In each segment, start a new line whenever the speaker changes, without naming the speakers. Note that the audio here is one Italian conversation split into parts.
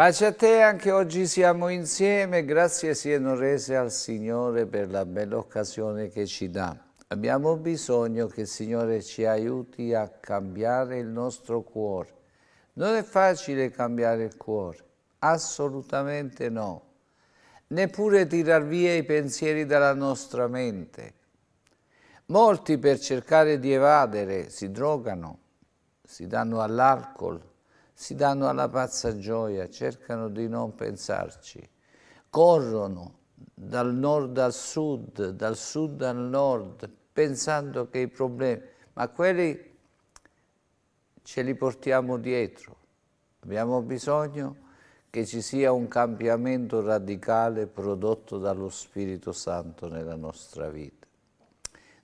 Pace a te, anche oggi siamo insieme, grazie siano rese al Signore per la bella occasione che ci dà. Abbiamo bisogno che il Signore ci aiuti a cambiare il nostro cuore. Non è facile cambiare il cuore, assolutamente no. Neppure tirar via i pensieri dalla nostra mente. Molti per cercare di evadere si drogano, si danno all'alcol, si danno alla pazza gioia, cercano di non pensarci, corrono dal nord al sud, dal sud al nord, pensando che i problemi, ma quelli ce li portiamo dietro. Abbiamo bisogno che ci sia un cambiamento radicale prodotto dallo Spirito Santo nella nostra vita.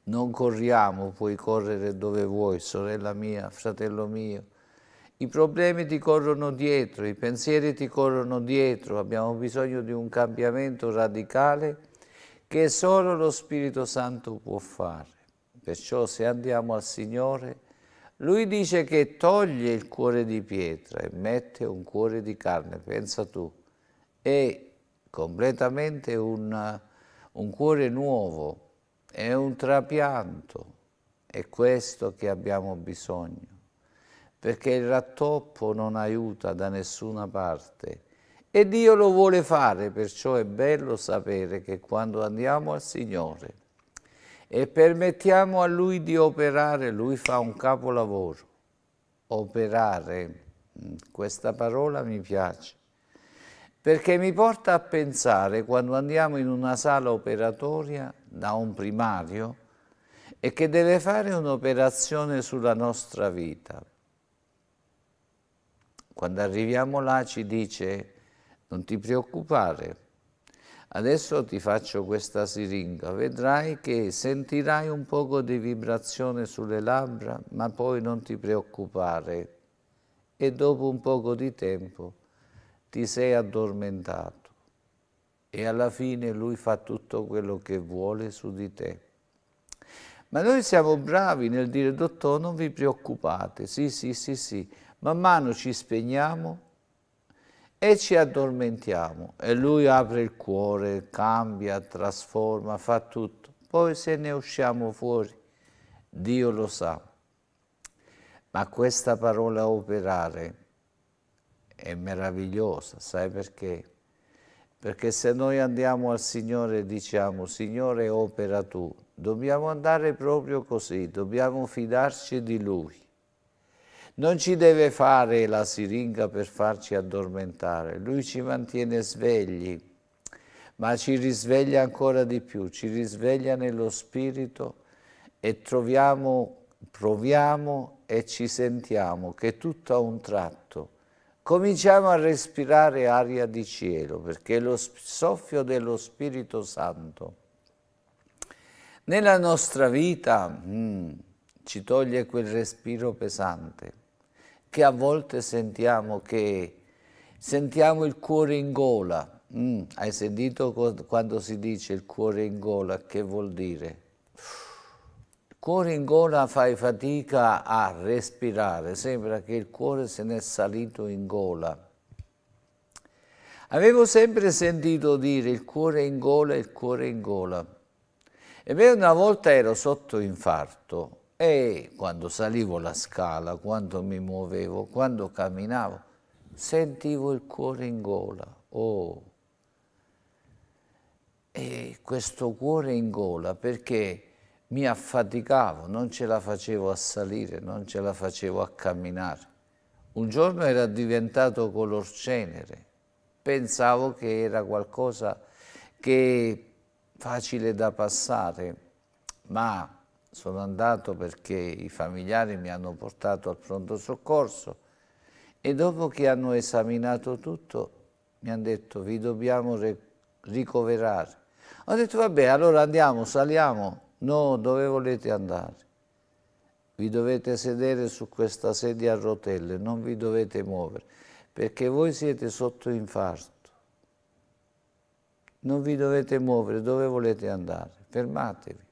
Non corriamo, puoi correre dove vuoi, sorella mia, fratello mio, i problemi ti corrono dietro, i pensieri ti corrono dietro, abbiamo bisogno di un cambiamento radicale che solo lo Spirito Santo può fare. Perciò se andiamo al Signore, Lui dice che toglie il cuore di pietra e mette un cuore di carne, pensa tu, è completamente un, un cuore nuovo, è un trapianto, è questo che abbiamo bisogno perché il rattoppo non aiuta da nessuna parte. E Dio lo vuole fare, perciò è bello sapere che quando andiamo al Signore e permettiamo a Lui di operare, Lui fa un capolavoro. Operare, mm, questa parola mi piace, perché mi porta a pensare quando andiamo in una sala operatoria da un primario e che deve fare un'operazione sulla nostra vita, quando arriviamo là ci dice non ti preoccupare, adesso ti faccio questa siringa, vedrai che sentirai un poco di vibrazione sulle labbra, ma poi non ti preoccupare. E dopo un poco di tempo ti sei addormentato e alla fine lui fa tutto quello che vuole su di te. Ma noi siamo bravi nel dire, dottore, non vi preoccupate, sì, sì, sì, sì, Man mano ci spegniamo e ci addormentiamo e lui apre il cuore, cambia, trasforma, fa tutto. Poi se ne usciamo fuori, Dio lo sa. Ma questa parola operare è meravigliosa, sai perché? Perché se noi andiamo al Signore e diciamo, Signore opera tu, dobbiamo andare proprio così, dobbiamo fidarci di Lui. Non ci deve fare la siringa per farci addormentare, lui ci mantiene svegli, ma ci risveglia ancora di più, ci risveglia nello spirito e troviamo, proviamo e ci sentiamo che tutto a un tratto cominciamo a respirare aria di cielo, perché è lo soffio dello Spirito Santo. Nella nostra vita mm, ci toglie quel respiro pesante, che a volte sentiamo che sentiamo il cuore in gola. Mm, hai sentito quando si dice il cuore in gola? Che vuol dire? Il cuore in gola fai fatica a respirare, sembra che il cuore se n'è salito in gola. Avevo sempre sentito dire il cuore in gola, il cuore in gola. E beh, una volta ero sotto infarto e quando salivo la scala, quando mi muovevo, quando camminavo, sentivo il cuore in gola. Oh. E questo cuore in gola perché mi affaticavo, non ce la facevo a salire, non ce la facevo a camminare. Un giorno era diventato color cenere, pensavo che era qualcosa che facile da passare, ma sono andato perché i familiari mi hanno portato al pronto soccorso e dopo che hanno esaminato tutto mi hanno detto vi dobbiamo ricoverare. Ho detto vabbè allora andiamo, saliamo. No, dove volete andare? Vi dovete sedere su questa sedia a rotelle, non vi dovete muovere, perché voi siete sotto infarto. Non vi dovete muovere, dove volete andare? Fermatevi.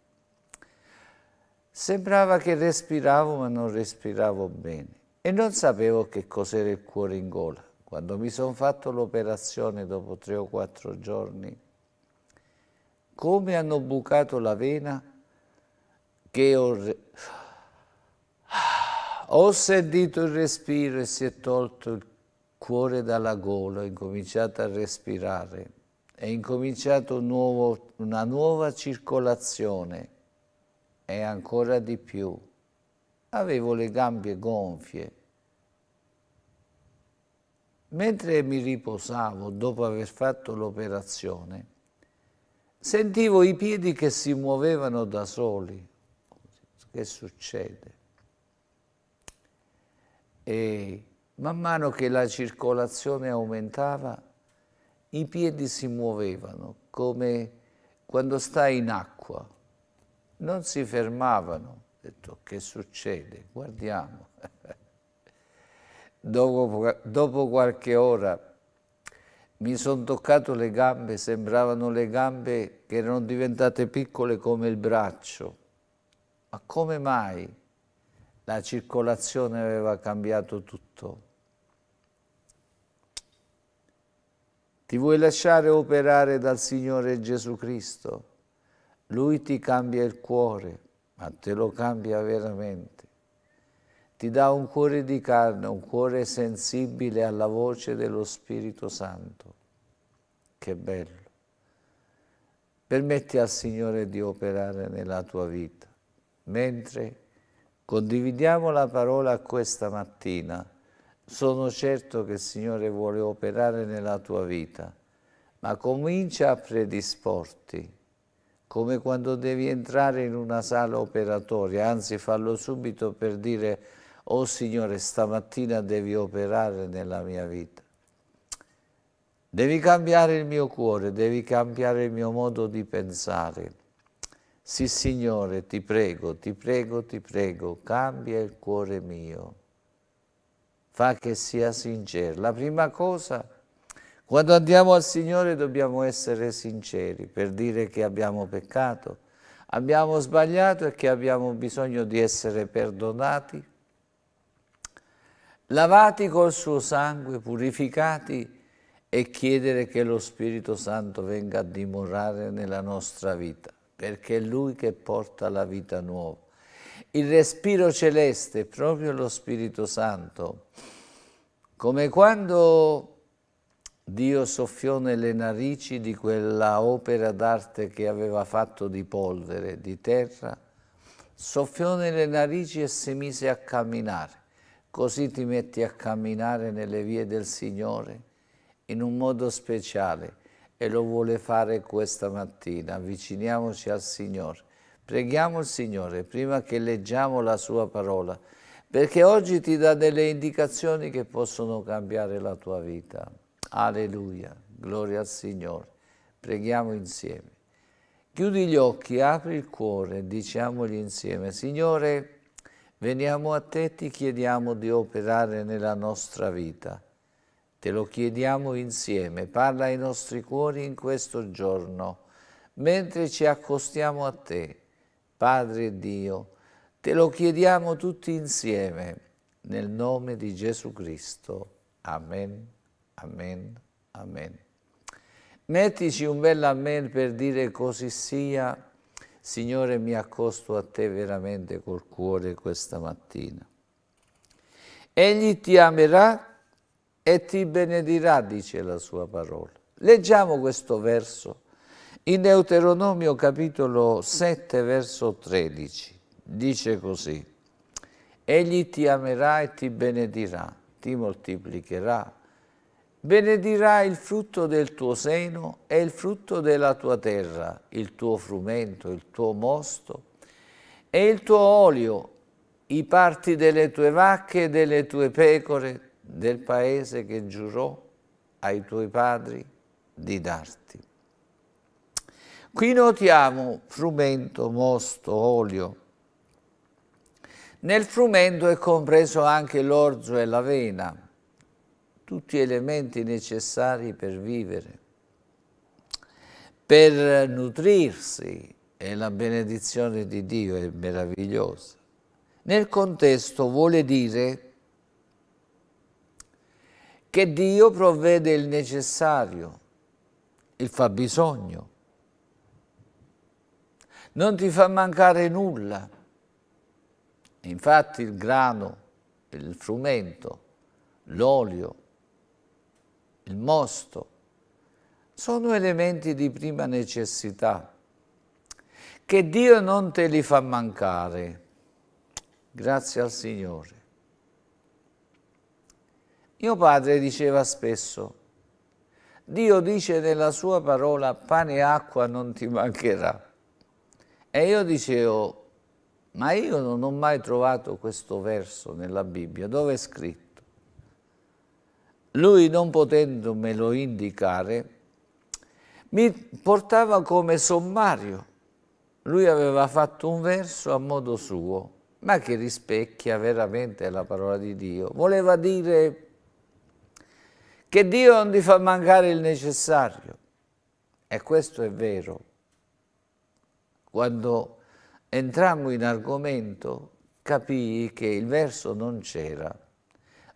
Sembrava che respiravo ma non respiravo bene e non sapevo che cos'era il cuore in gola. Quando mi sono fatto l'operazione dopo tre o quattro giorni, come hanno bucato la vena che ho, ho sentito il respiro e si è tolto il cuore dalla gola, ho incominciato a respirare, è incominciata un una nuova circolazione e ancora di più. Avevo le gambe gonfie. Mentre mi riposavo dopo aver fatto l'operazione, sentivo i piedi che si muovevano da soli. Che succede? E man mano che la circolazione aumentava, i piedi si muovevano come quando stai in acqua non si fermavano. Ho detto, che succede? Guardiamo. dopo, dopo qualche ora mi sono toccato le gambe, sembravano le gambe che erano diventate piccole come il braccio. Ma come mai la circolazione aveva cambiato tutto? Ti vuoi lasciare operare dal Signore Gesù Cristo? Lui ti cambia il cuore, ma te lo cambia veramente. Ti dà un cuore di carne, un cuore sensibile alla voce dello Spirito Santo. Che bello. Permetti al Signore di operare nella tua vita. Mentre condividiamo la parola questa mattina, sono certo che il Signore vuole operare nella tua vita, ma comincia a predisporti come quando devi entrare in una sala operatoria, anzi fallo subito per dire oh Signore stamattina devi operare nella mia vita. Devi cambiare il mio cuore, devi cambiare il mio modo di pensare. Sì Signore, ti prego, ti prego, ti prego, cambia il cuore mio. Fa che sia sincero. La prima cosa quando andiamo al Signore dobbiamo essere sinceri per dire che abbiamo peccato, abbiamo sbagliato e che abbiamo bisogno di essere perdonati, lavati col suo sangue, purificati e chiedere che lo Spirito Santo venga a dimorare nella nostra vita, perché è Lui che porta la vita nuova. Il respiro celeste è proprio lo Spirito Santo, come quando Dio soffiò nelle narici di quella opera d'arte che aveva fatto di polvere, di terra, soffiò nelle narici e si mise a camminare. Così ti metti a camminare nelle vie del Signore in un modo speciale e lo vuole fare questa mattina. Avviciniamoci al Signore. Preghiamo il Signore prima che leggiamo la sua parola, perché oggi ti dà delle indicazioni che possono cambiare la tua vita. Alleluia, gloria al Signore. Preghiamo insieme. Chiudi gli occhi, apri il cuore, diciamogli insieme, Signore, veniamo a te, e ti chiediamo di operare nella nostra vita. Te lo chiediamo insieme, parla ai nostri cuori in questo giorno, mentre ci accostiamo a te, Padre Dio, te lo chiediamo tutti insieme, nel nome di Gesù Cristo. Amen. Amen, amen. Mettici un bel amen per dire così sia. Signore, mi accosto a te veramente col cuore questa mattina. Egli ti amerà e ti benedirà, dice la sua parola. Leggiamo questo verso in Deuteronomio capitolo 7, verso 13. Dice così, Egli ti amerà e ti benedirà, ti moltiplicherà, Benedirà il frutto del tuo seno e il frutto della tua terra, il tuo frumento, il tuo mosto e il tuo olio, i parti delle tue vacche e delle tue pecore, del paese che giurò ai tuoi padri di darti. Qui notiamo frumento, mosto, olio. Nel frumento è compreso anche l'orzo e l'avena tutti elementi necessari per vivere, per nutrirsi e la benedizione di Dio è meravigliosa. Nel contesto vuole dire che Dio provvede il necessario, il fabbisogno, non ti fa mancare nulla. Infatti il grano, il frumento, l'olio, il mosto, sono elementi di prima necessità che Dio non te li fa mancare. Grazie al Signore. Mio padre diceva spesso, Dio dice nella sua parola pane e acqua non ti mancherà. E io dicevo, ma io non ho mai trovato questo verso nella Bibbia, dove è scritto? lui non potendomelo indicare, mi portava come sommario. Lui aveva fatto un verso a modo suo, ma che rispecchia veramente la parola di Dio. Voleva dire che Dio non ti fa mancare il necessario. E questo è vero. Quando entrammo in argomento capii che il verso non c'era,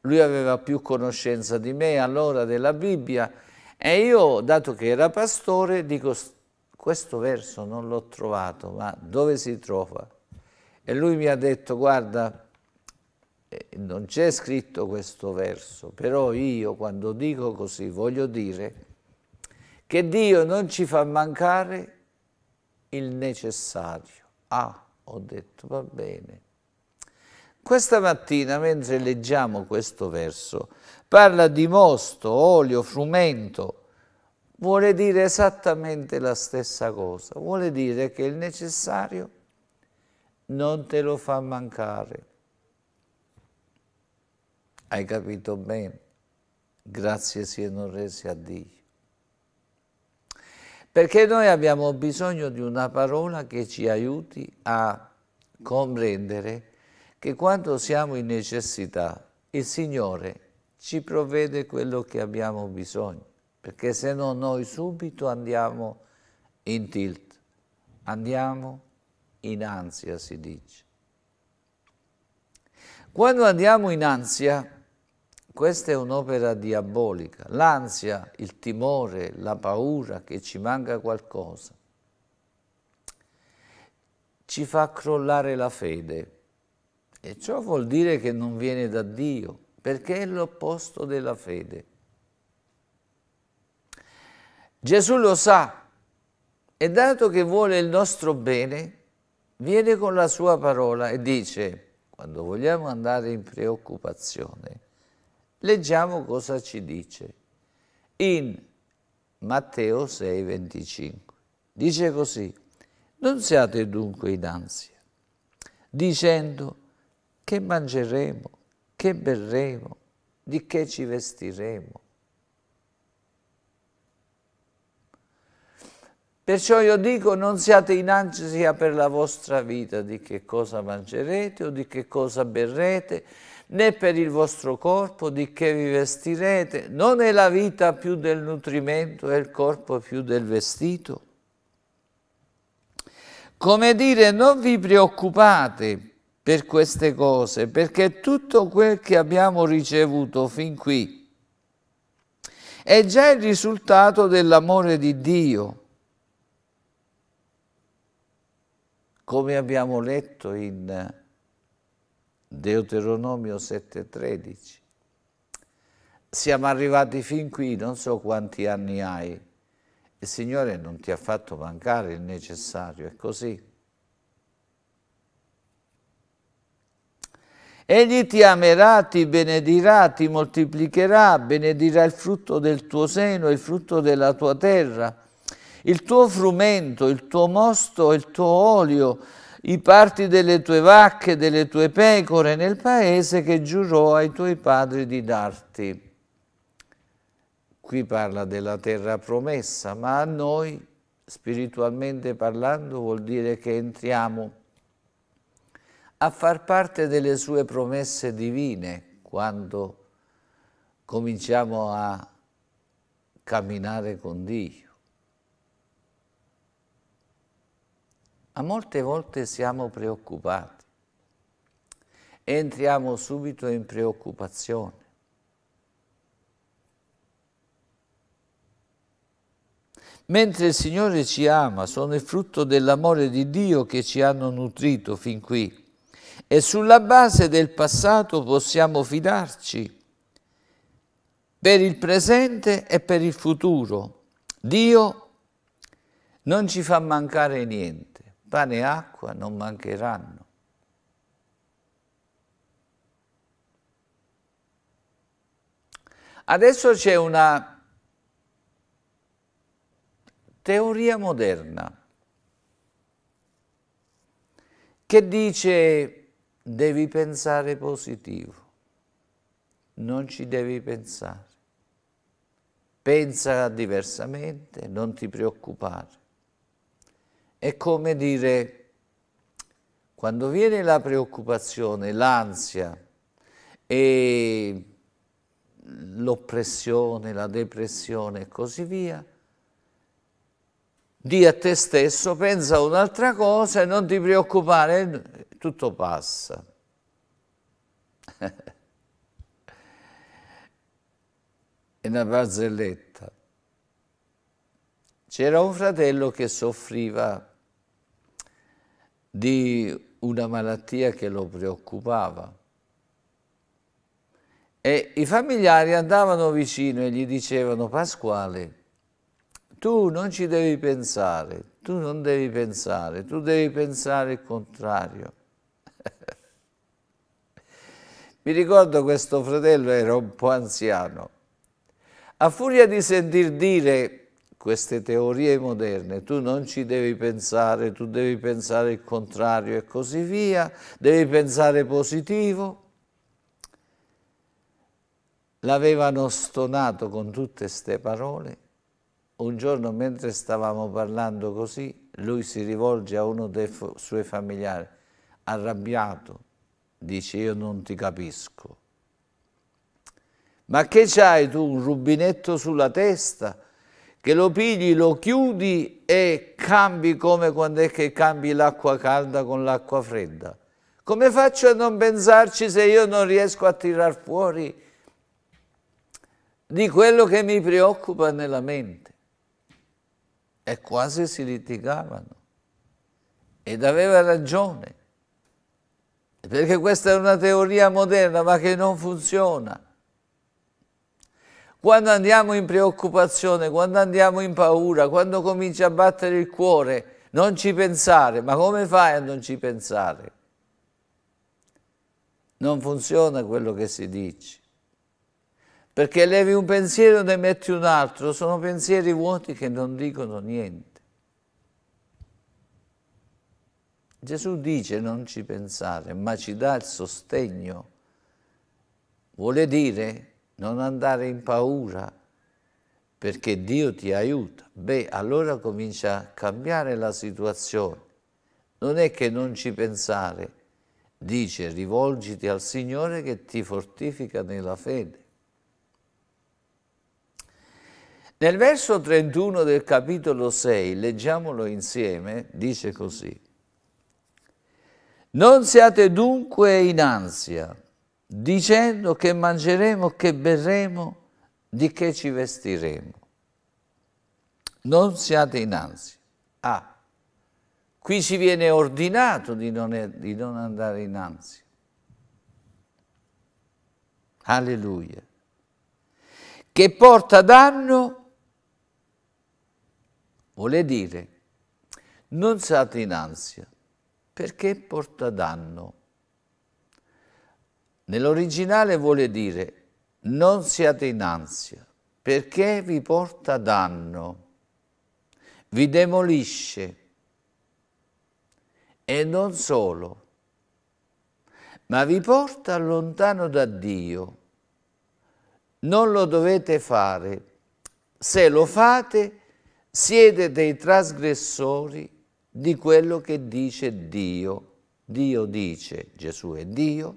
lui aveva più conoscenza di me allora della Bibbia e io, dato che era pastore, dico questo verso non l'ho trovato, ma dove si trova? E lui mi ha detto, guarda, eh, non c'è scritto questo verso, però io quando dico così voglio dire che Dio non ci fa mancare il necessario. Ah, ho detto, va bene. Questa mattina, mentre leggiamo questo verso, parla di mosto, olio, frumento, vuole dire esattamente la stessa cosa, vuole dire che il necessario non te lo fa mancare. Hai capito bene? Grazie siano resi a Dio. Perché noi abbiamo bisogno di una parola che ci aiuti a comprendere che quando siamo in necessità il Signore ci provvede quello che abbiamo bisogno, perché se no noi subito andiamo in tilt, andiamo in ansia, si dice. Quando andiamo in ansia, questa è un'opera diabolica, l'ansia, il timore, la paura che ci manca qualcosa, ci fa crollare la fede e ciò vuol dire che non viene da Dio, perché è l'opposto della fede. Gesù lo sa e dato che vuole il nostro bene, viene con la sua parola e dice, quando vogliamo andare in preoccupazione, leggiamo cosa ci dice. In Matteo 6,25 dice così, non siate dunque in ansia, dicendo che mangeremo, che berremo, di che ci vestiremo. Perciò io dico, non siate in ansia per la vostra vita, di che cosa mangerete o di che cosa berrete, né per il vostro corpo, di che vi vestirete. Non è la vita più del nutrimento e il corpo più del vestito? Come dire, non vi preoccupate per queste cose, perché tutto quel che abbiamo ricevuto fin qui è già il risultato dell'amore di Dio. Come abbiamo letto in Deuteronomio 7,13. Siamo arrivati fin qui, non so quanti anni hai, il Signore non ti ha fatto mancare il necessario, è così. Egli ti amerà, ti benedirà, ti moltiplicherà, benedirà il frutto del tuo seno, il frutto della tua terra, il tuo frumento, il tuo mosto, il tuo olio, i parti delle tue vacche, delle tue pecore nel paese che giurò ai tuoi padri di darti. Qui parla della terra promessa, ma a noi, spiritualmente parlando, vuol dire che entriamo a far parte delle sue promesse divine quando cominciamo a camminare con Dio. Ma molte volte siamo preoccupati entriamo subito in preoccupazione. Mentre il Signore ci ama, sono il frutto dell'amore di Dio che ci hanno nutrito fin qui e sulla base del passato possiamo fidarci per il presente e per il futuro. Dio non ci fa mancare niente, pane e acqua non mancheranno. Adesso c'è una teoria moderna che dice devi pensare positivo, non ci devi pensare. Pensa diversamente, non ti preoccupare. È come dire, quando viene la preoccupazione, l'ansia e l'oppressione, la depressione e così via, di a te stesso, pensa un'altra cosa e non ti preoccupare, tutto passa. È una barzelletta. C'era un fratello che soffriva di una malattia che lo preoccupava e i familiari andavano vicino e gli dicevano Pasquale, tu non ci devi pensare, tu non devi pensare, tu devi pensare il contrario. Mi ricordo questo fratello era un po' anziano. A furia di sentir dire queste teorie moderne, tu non ci devi pensare, tu devi pensare il contrario e così via, devi pensare positivo. L'avevano stonato con tutte queste parole. Un giorno mentre stavamo parlando così, lui si rivolge a uno dei suoi familiari, arrabbiato, Dice io non ti capisco. Ma che c'hai tu un rubinetto sulla testa? Che lo pigli, lo chiudi e cambi come quando è che cambi l'acqua calda con l'acqua fredda. Come faccio a non pensarci se io non riesco a tirar fuori di quello che mi preoccupa nella mente? E quasi si litigavano. Ed aveva ragione. Perché questa è una teoria moderna ma che non funziona. Quando andiamo in preoccupazione, quando andiamo in paura, quando comincia a battere il cuore, non ci pensare. Ma come fai a non ci pensare? Non funziona quello che si dice. Perché levi un pensiero e ne metti un altro, sono pensieri vuoti che non dicono niente. Gesù dice non ci pensare, ma ci dà il sostegno. Vuole dire non andare in paura, perché Dio ti aiuta. Beh, allora comincia a cambiare la situazione. Non è che non ci pensare, dice rivolgiti al Signore che ti fortifica nella fede. Nel verso 31 del capitolo 6, leggiamolo insieme, dice così. Non siate dunque in ansia, dicendo che mangeremo, che berremo, di che ci vestiremo. Non siate in ansia. Ah, qui ci viene ordinato di non, di non andare in ansia. Alleluia. Che porta danno, vuole dire, non siate in ansia perché porta danno. Nell'originale vuole dire non siate in ansia perché vi porta danno, vi demolisce e non solo, ma vi porta lontano da Dio. Non lo dovete fare. Se lo fate, siete dei trasgressori di quello che dice Dio. Dio dice, Gesù è Dio,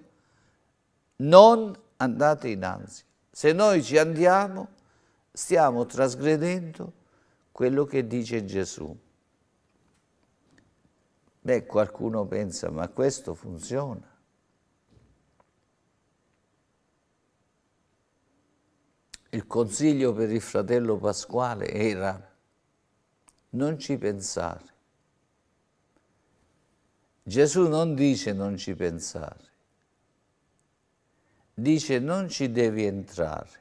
non andate innanzi. Se noi ci andiamo, stiamo trasgredendo quello che dice Gesù. Beh, qualcuno pensa, ma questo funziona. Il consiglio per il fratello Pasquale era non ci pensare, Gesù non dice non ci pensare, dice non ci devi entrare,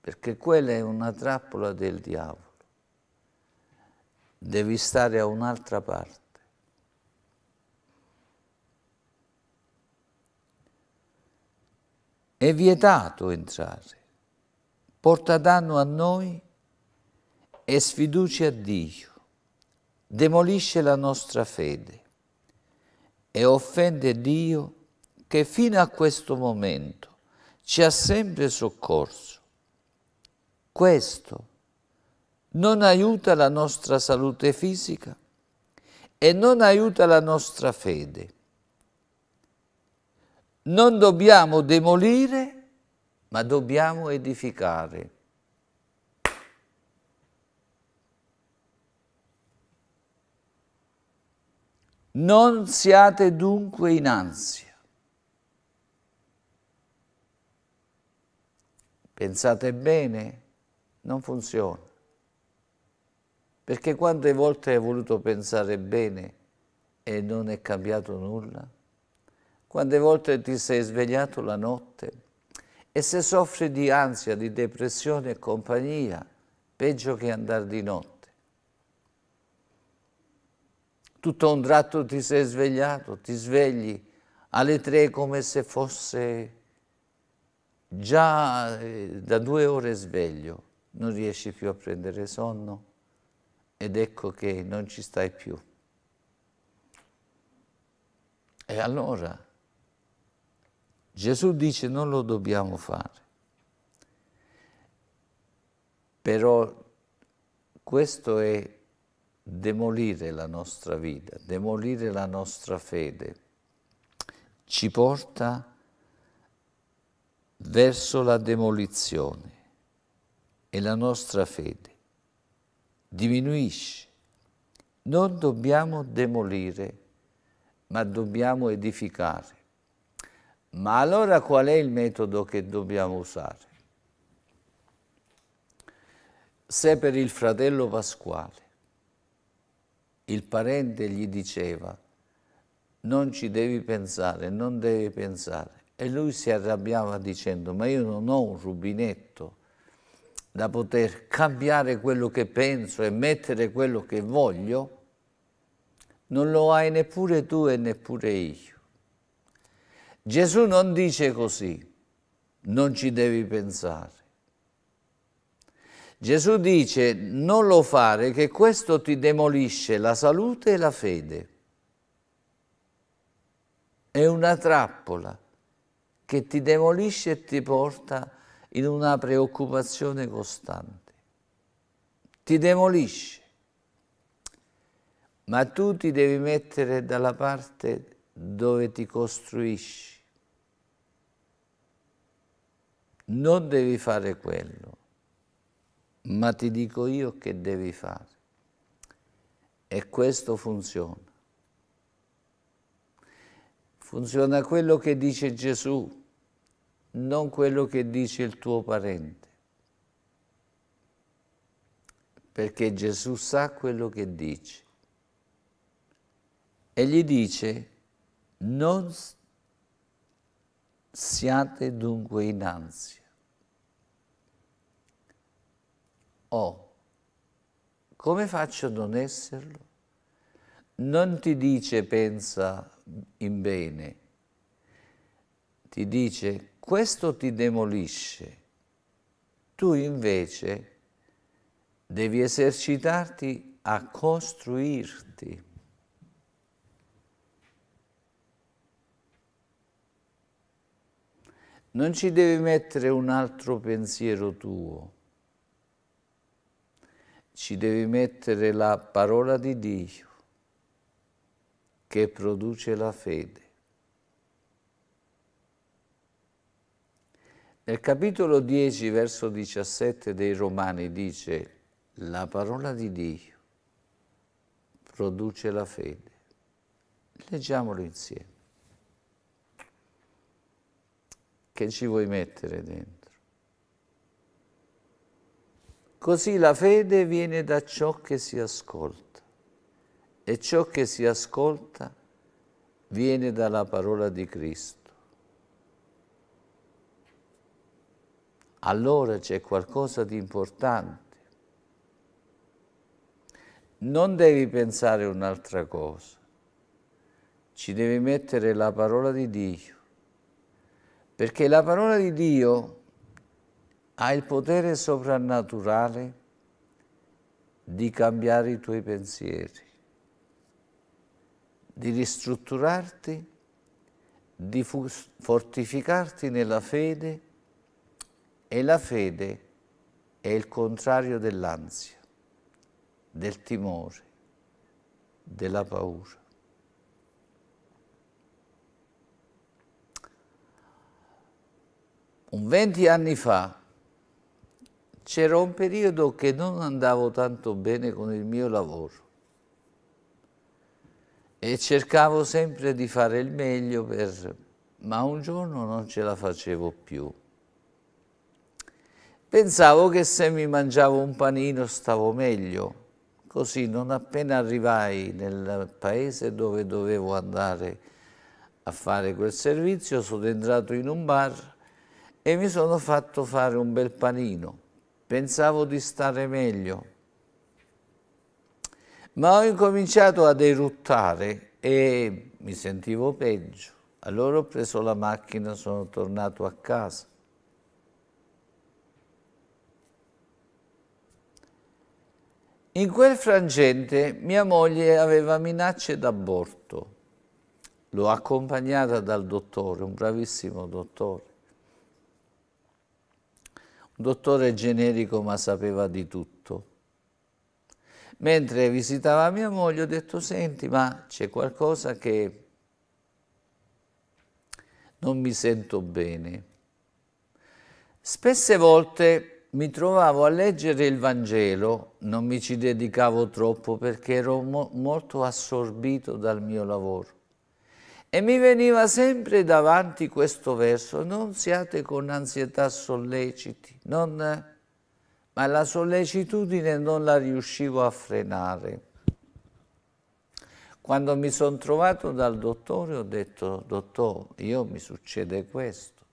perché quella è una trappola del diavolo. Devi stare a un'altra parte. È vietato entrare, porta danno a noi e sfiducia a Dio, demolisce la nostra fede e offende Dio che fino a questo momento ci ha sempre soccorso. Questo non aiuta la nostra salute fisica e non aiuta la nostra fede. Non dobbiamo demolire, ma dobbiamo edificare. Non siate dunque in ansia. Pensate bene, non funziona. Perché quante volte hai voluto pensare bene e non è cambiato nulla? Quante volte ti sei svegliato la notte e se soffri di ansia, di depressione e compagnia, peggio che andare di notte. tutto a un tratto ti sei svegliato, ti svegli alle tre come se fosse già eh, da due ore sveglio, non riesci più a prendere sonno ed ecco che non ci stai più. E allora Gesù dice non lo dobbiamo fare, però questo è demolire la nostra vita, demolire la nostra fede, ci porta verso la demolizione e la nostra fede diminuisce. Non dobbiamo demolire, ma dobbiamo edificare. Ma allora qual è il metodo che dobbiamo usare? Se per il fratello Pasquale il parente gli diceva non ci devi pensare, non devi pensare. E lui si arrabbiava dicendo ma io non ho un rubinetto da poter cambiare quello che penso e mettere quello che voglio, non lo hai neppure tu e neppure io. Gesù non dice così, non ci devi pensare. Gesù dice non lo fare che questo ti demolisce la salute e la fede. È una trappola che ti demolisce e ti porta in una preoccupazione costante. Ti demolisce. Ma tu ti devi mettere dalla parte dove ti costruisci. Non devi fare quello ma ti dico io che devi fare. E questo funziona. Funziona quello che dice Gesù, non quello che dice il tuo parente. Perché Gesù sa quello che dice. E gli dice, non siate dunque in ansia ho. Oh, come faccio a non esserlo? Non ti dice pensa in bene, ti dice questo ti demolisce. Tu invece devi esercitarti a costruirti. Non ci devi mettere un altro pensiero tuo, ci devi mettere la parola di Dio che produce la fede. Nel capitolo 10, verso 17 dei Romani dice la parola di Dio produce la fede. Leggiamolo insieme. Che ci vuoi mettere dentro? Così la fede viene da ciò che si ascolta e ciò che si ascolta viene dalla parola di Cristo. Allora c'è qualcosa di importante. Non devi pensare un'altra cosa, ci devi mettere la parola di Dio, perché la parola di Dio ha il potere soprannaturale di cambiare i tuoi pensieri, di ristrutturarti, di fortificarti nella fede e la fede è il contrario dell'ansia, del timore, della paura. Un venti anni fa c'era un periodo che non andavo tanto bene con il mio lavoro e cercavo sempre di fare il meglio, per... ma un giorno non ce la facevo più. Pensavo che se mi mangiavo un panino stavo meglio, così non appena arrivai nel paese dove dovevo andare a fare quel servizio, sono entrato in un bar e mi sono fatto fare un bel panino pensavo di stare meglio. Ma ho incominciato a deruttare e mi sentivo peggio. Allora ho preso la macchina e sono tornato a casa. In quel frangente mia moglie aveva minacce d'aborto. L'ho accompagnata dal dottore, un bravissimo dottore dottore generico ma sapeva di tutto. Mentre visitava mia moglie ho detto, senti, ma c'è qualcosa che non mi sento bene. Spesse volte mi trovavo a leggere il Vangelo, non mi ci dedicavo troppo perché ero mo molto assorbito dal mio lavoro. E mi veniva sempre davanti questo verso, non siate con ansietà solleciti, non, ma la sollecitudine non la riuscivo a frenare. Quando mi sono trovato dal dottore ho detto, dottore, io mi succede questo.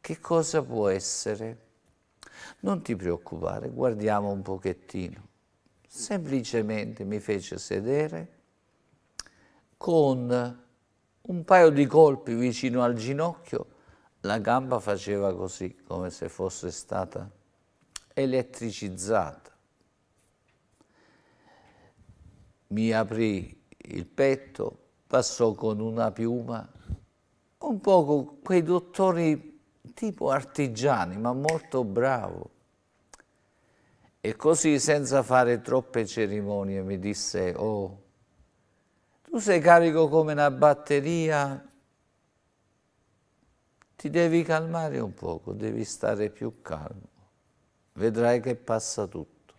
Che cosa può essere? Non ti preoccupare, guardiamo un pochettino. Semplicemente mi fece sedere, con un paio di colpi vicino al ginocchio, la gamba faceva così, come se fosse stata elettricizzata. Mi aprì il petto, passò con una piuma, un poco quei dottori tipo artigiani, ma molto bravo. E così, senza fare troppe cerimonie, mi disse, oh, tu sei carico come una batteria, ti devi calmare un poco, devi stare più calmo, vedrai che passa tutto.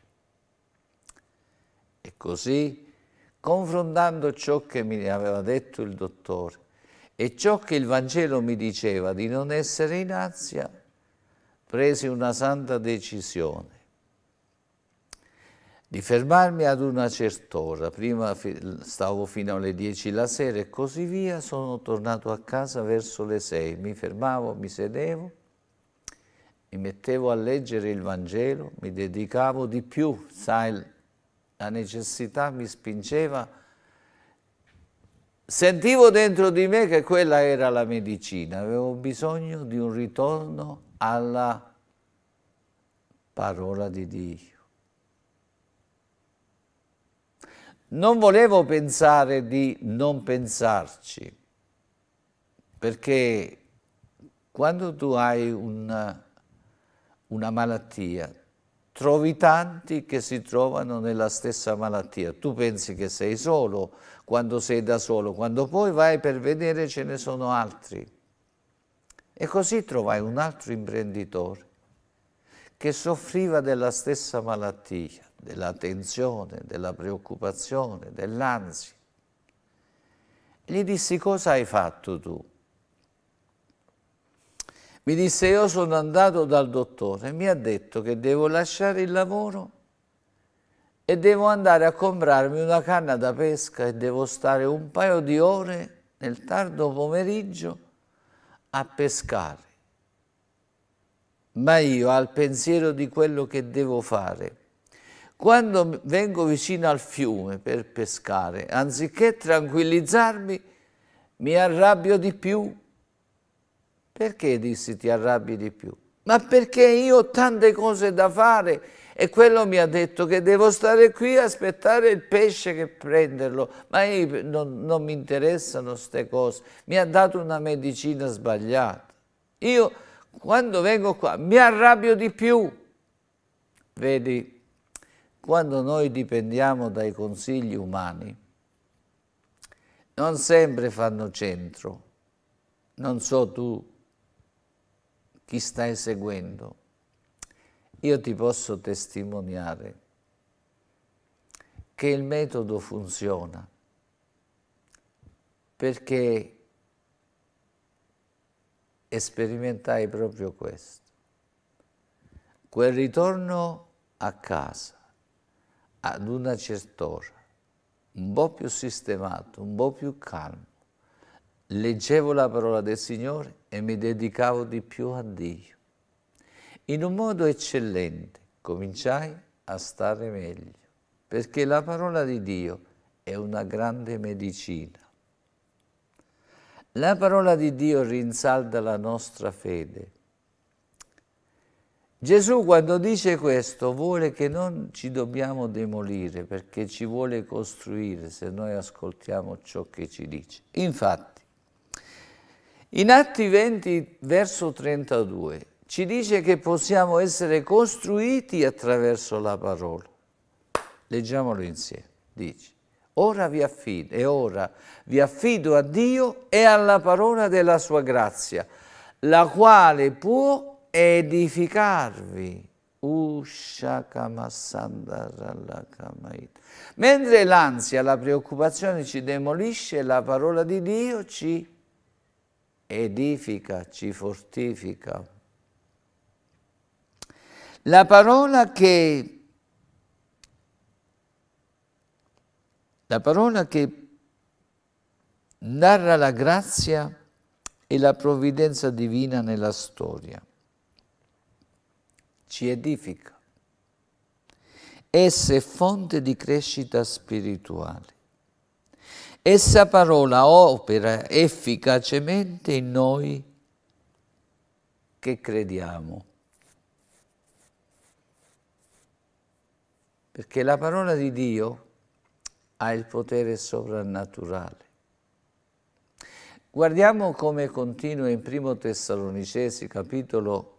E così, confrontando ciò che mi aveva detto il dottore e ciò che il Vangelo mi diceva di non essere in ansia, presi una santa decisione di fermarmi ad una cert'ora, prima stavo fino alle 10 la sera e così via, sono tornato a casa verso le 6, mi fermavo, mi sedevo, mi mettevo a leggere il Vangelo, mi dedicavo di più, sai, la necessità mi spingeva, sentivo dentro di me che quella era la medicina, avevo bisogno di un ritorno alla parola di Dio Non volevo pensare di non pensarci, perché quando tu hai una, una malattia, trovi tanti che si trovano nella stessa malattia. Tu pensi che sei solo quando sei da solo, quando poi vai per vedere ce ne sono altri. E così trovai un altro imprenditore che soffriva della stessa malattia della tensione, della preoccupazione, dell'ansia. Gli dissi cosa hai fatto tu? Mi disse io sono andato dal dottore mi ha detto che devo lasciare il lavoro e devo andare a comprarmi una canna da pesca e devo stare un paio di ore nel tardo pomeriggio a pescare. Ma io al pensiero di quello che devo fare quando vengo vicino al fiume per pescare, anziché tranquillizzarmi, mi arrabbio di più. Perché dissi ti arrabbi di più? Ma perché io ho tante cose da fare e quello mi ha detto che devo stare qui a aspettare il pesce che prenderlo, ma io, non, non mi interessano queste cose, mi ha dato una medicina sbagliata. Io quando vengo qua mi arrabbio di più. Vedi, quando noi dipendiamo dai consigli umani, non sempre fanno centro. Non so tu chi stai seguendo. Io ti posso testimoniare che il metodo funziona perché sperimentai proprio questo, quel ritorno a casa ad una certosa, un po' più sistemato, un po' più calmo. Leggevo la parola del Signore e mi dedicavo di più a Dio. In un modo eccellente cominciai a stare meglio, perché la parola di Dio è una grande medicina. La parola di Dio rinsalda la nostra fede, Gesù quando dice questo vuole che non ci dobbiamo demolire perché ci vuole costruire se noi ascoltiamo ciò che ci dice. Infatti, in Atti 20 verso 32 ci dice che possiamo essere costruiti attraverso la parola. Leggiamolo insieme, dice. Ora vi affido, e ora vi affido a Dio e alla parola della sua grazia, la quale può edificarvi. Mentre l'ansia, la preoccupazione ci demolisce, la parola di Dio ci edifica, ci fortifica. La parola che, la parola che narra la grazia e la provvidenza divina nella storia ci edifica. Essa è fonte di crescita spirituale. Essa parola opera efficacemente in noi che crediamo. Perché la parola di Dio ha il potere sovrannaturale. Guardiamo come continua in 1 Tessalonicesi capitolo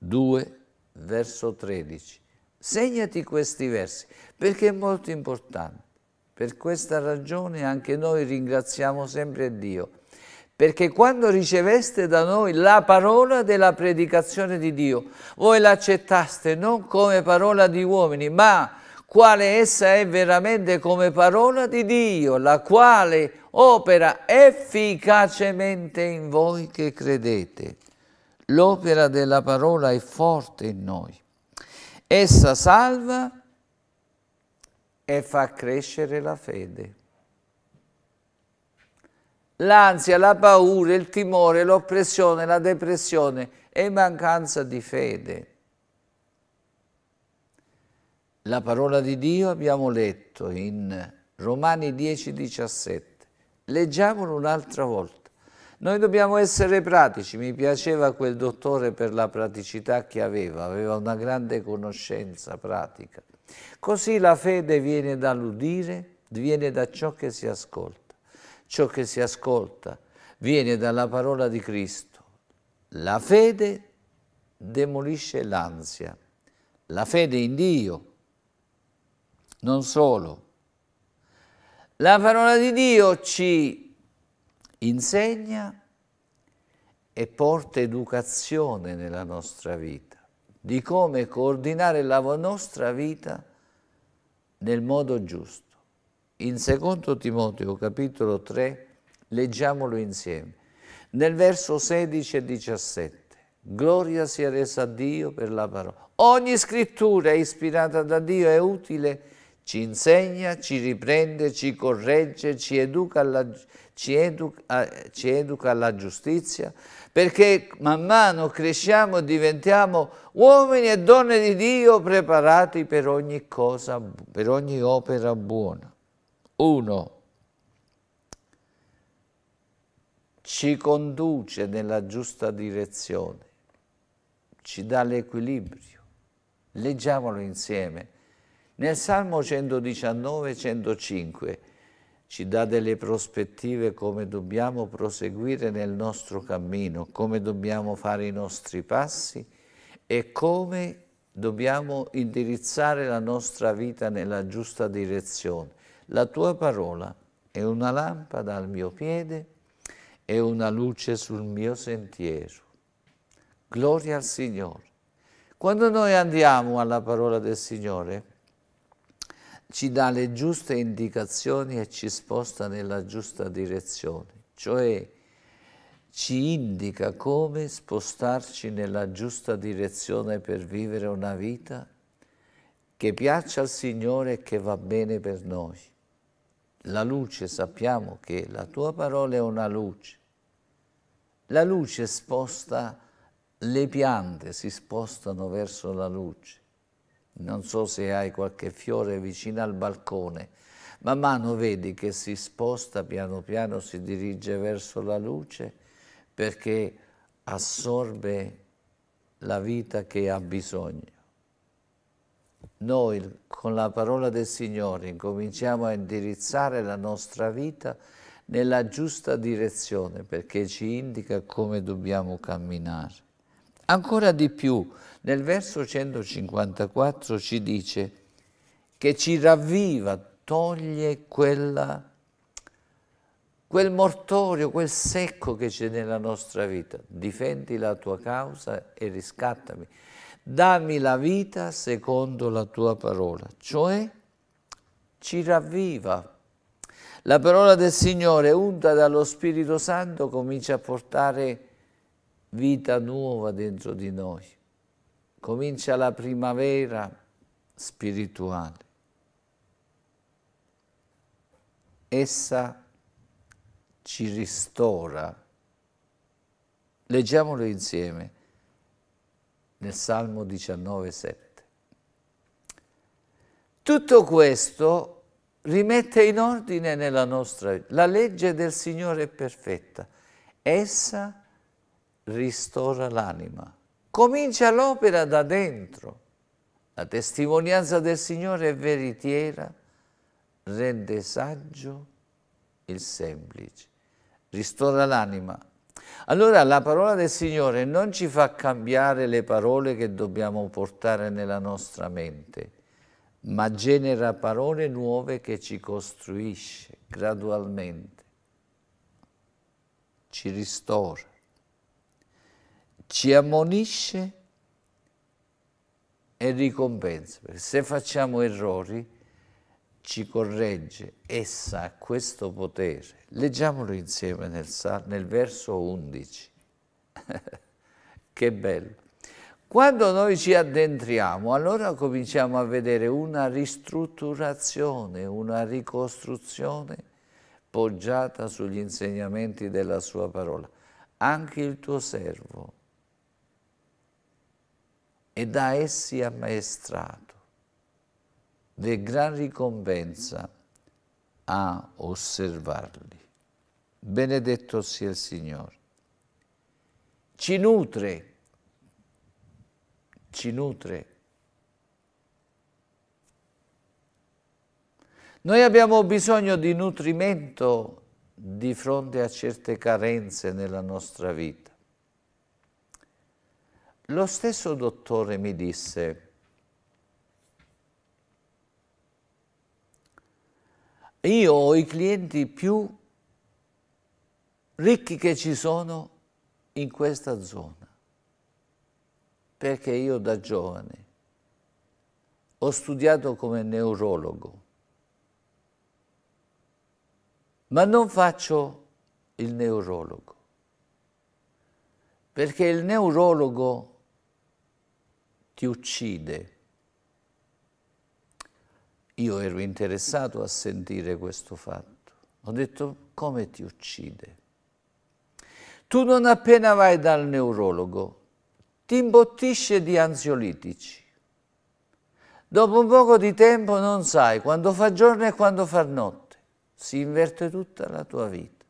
2, verso 13. Segnati questi versi perché è molto importante. Per questa ragione anche noi ringraziamo sempre Dio, perché quando riceveste da noi la parola della predicazione di Dio, voi l'accettaste non come parola di uomini, ma quale essa è veramente come parola di Dio, la quale opera efficacemente in voi che credete. L'opera della parola è forte in noi. Essa salva e fa crescere la fede. L'ansia, la paura, il timore, l'oppressione, la depressione e mancanza di fede. La parola di Dio abbiamo letto in Romani 10, 17. Leggiamolo un'altra volta. Noi dobbiamo essere pratici, mi piaceva quel dottore per la praticità che aveva, aveva una grande conoscenza pratica. Così la fede viene dall'udire, viene da ciò che si ascolta. Ciò che si ascolta viene dalla parola di Cristo. La fede demolisce l'ansia, la fede in Dio, non solo. La parola di Dio ci insegna e porta educazione nella nostra vita, di come coordinare la nostra vita nel modo giusto. In secondo Timoteo capitolo 3 leggiamolo insieme, nel verso 16 e 17. Gloria sia resa a Dio per la parola. Ogni scrittura è ispirata da Dio, è utile ci insegna, ci riprende, ci corregge, ci educa, alla, ci, educa, ci educa alla, giustizia, perché man mano cresciamo, e diventiamo uomini e donne di Dio preparati per ogni cosa, per ogni opera buona. Uno, ci conduce nella giusta direzione, ci dà l'equilibrio. Leggiamolo insieme nel Salmo 119, 105 ci dà delle prospettive come dobbiamo proseguire nel nostro cammino, come dobbiamo fare i nostri passi e come dobbiamo indirizzare la nostra vita nella giusta direzione. La tua parola è una lampada al mio piede e una luce sul mio sentiero. Gloria al Signore. Quando noi andiamo alla parola del Signore, ci dà le giuste indicazioni e ci sposta nella giusta direzione, cioè ci indica come spostarci nella giusta direzione per vivere una vita che piaccia al Signore e che va bene per noi. La luce, sappiamo che la tua parola è una luce. La luce sposta, le piante si spostano verso la luce non so se hai qualche fiore vicino al balcone, man mano vedi che si sposta piano piano, si dirige verso la luce perché assorbe la vita che ha bisogno. Noi con la parola del Signore cominciamo a indirizzare la nostra vita nella giusta direzione perché ci indica come dobbiamo camminare. Ancora di più, nel verso 154 ci dice che ci ravviva, toglie quella, quel mortorio, quel secco che c'è nella nostra vita. Difendi la tua causa e riscattami. Dammi la vita secondo la tua parola, cioè ci ravviva. La parola del Signore, unta dallo Spirito Santo, comincia a portare vita nuova dentro di noi. Comincia la primavera spirituale. Essa ci ristora. Leggiamolo insieme nel Salmo 19,7. Tutto questo rimette in ordine nella nostra vita. La legge del Signore è perfetta. Essa ristora l'anima. Comincia l'opera da dentro. La testimonianza del Signore è veritiera, rende saggio il semplice, ristora l'anima. Allora la parola del Signore non ci fa cambiare le parole che dobbiamo portare nella nostra mente, ma genera parole nuove che ci costruisce gradualmente, ci ristora ci ammonisce e ricompensa, perché se facciamo errori ci corregge, essa ha questo potere. Leggiamolo insieme nel, nel verso 11. che bello. Quando noi ci addentriamo, allora cominciamo a vedere una ristrutturazione, una ricostruzione poggiata sugli insegnamenti della sua parola. Anche il tuo servo e da essi ammaestrato, de gran ricompensa a osservarli. Benedetto sia il Signore. Ci nutre, ci nutre. Noi abbiamo bisogno di nutrimento di fronte a certe carenze nella nostra vita. Lo stesso dottore mi disse, io ho i clienti più ricchi che ci sono in questa zona, perché io da giovane ho studiato come neurologo, ma non faccio il neurologo, perché il neurologo ti uccide. Io ero interessato a sentire questo fatto. Ho detto, come ti uccide? Tu non appena vai dal neurologo, ti imbottisce di ansiolitici. Dopo un poco di tempo non sai quando fa giorno e quando fa notte. Si inverte tutta la tua vita.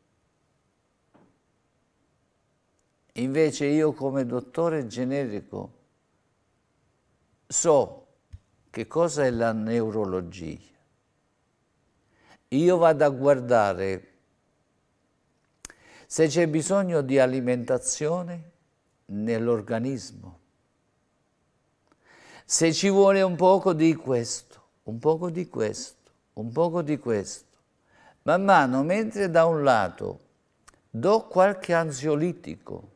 Invece io come dottore generico so che cosa è la neurologia. Io vado a guardare se c'è bisogno di alimentazione nell'organismo, se ci vuole un poco di questo, un poco di questo, un poco di questo. Man mano, mentre da un lato do qualche ansiolitico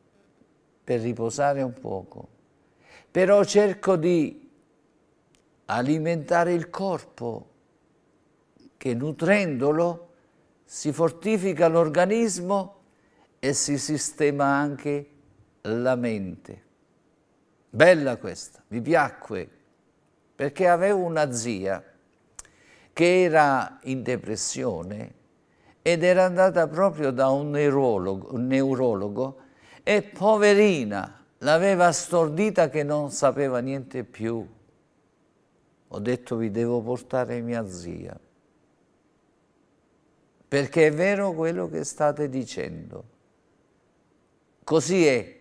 per riposare un poco, però cerco di alimentare il corpo, che nutrendolo si fortifica l'organismo e si sistema anche la mente. Bella questa, mi piacque, perché avevo una zia che era in depressione ed era andata proprio da un neurologo, un neurologo e poverina, l'aveva stordita che non sapeva niente più ho detto vi devo portare mia zia, perché è vero quello che state dicendo. Così è.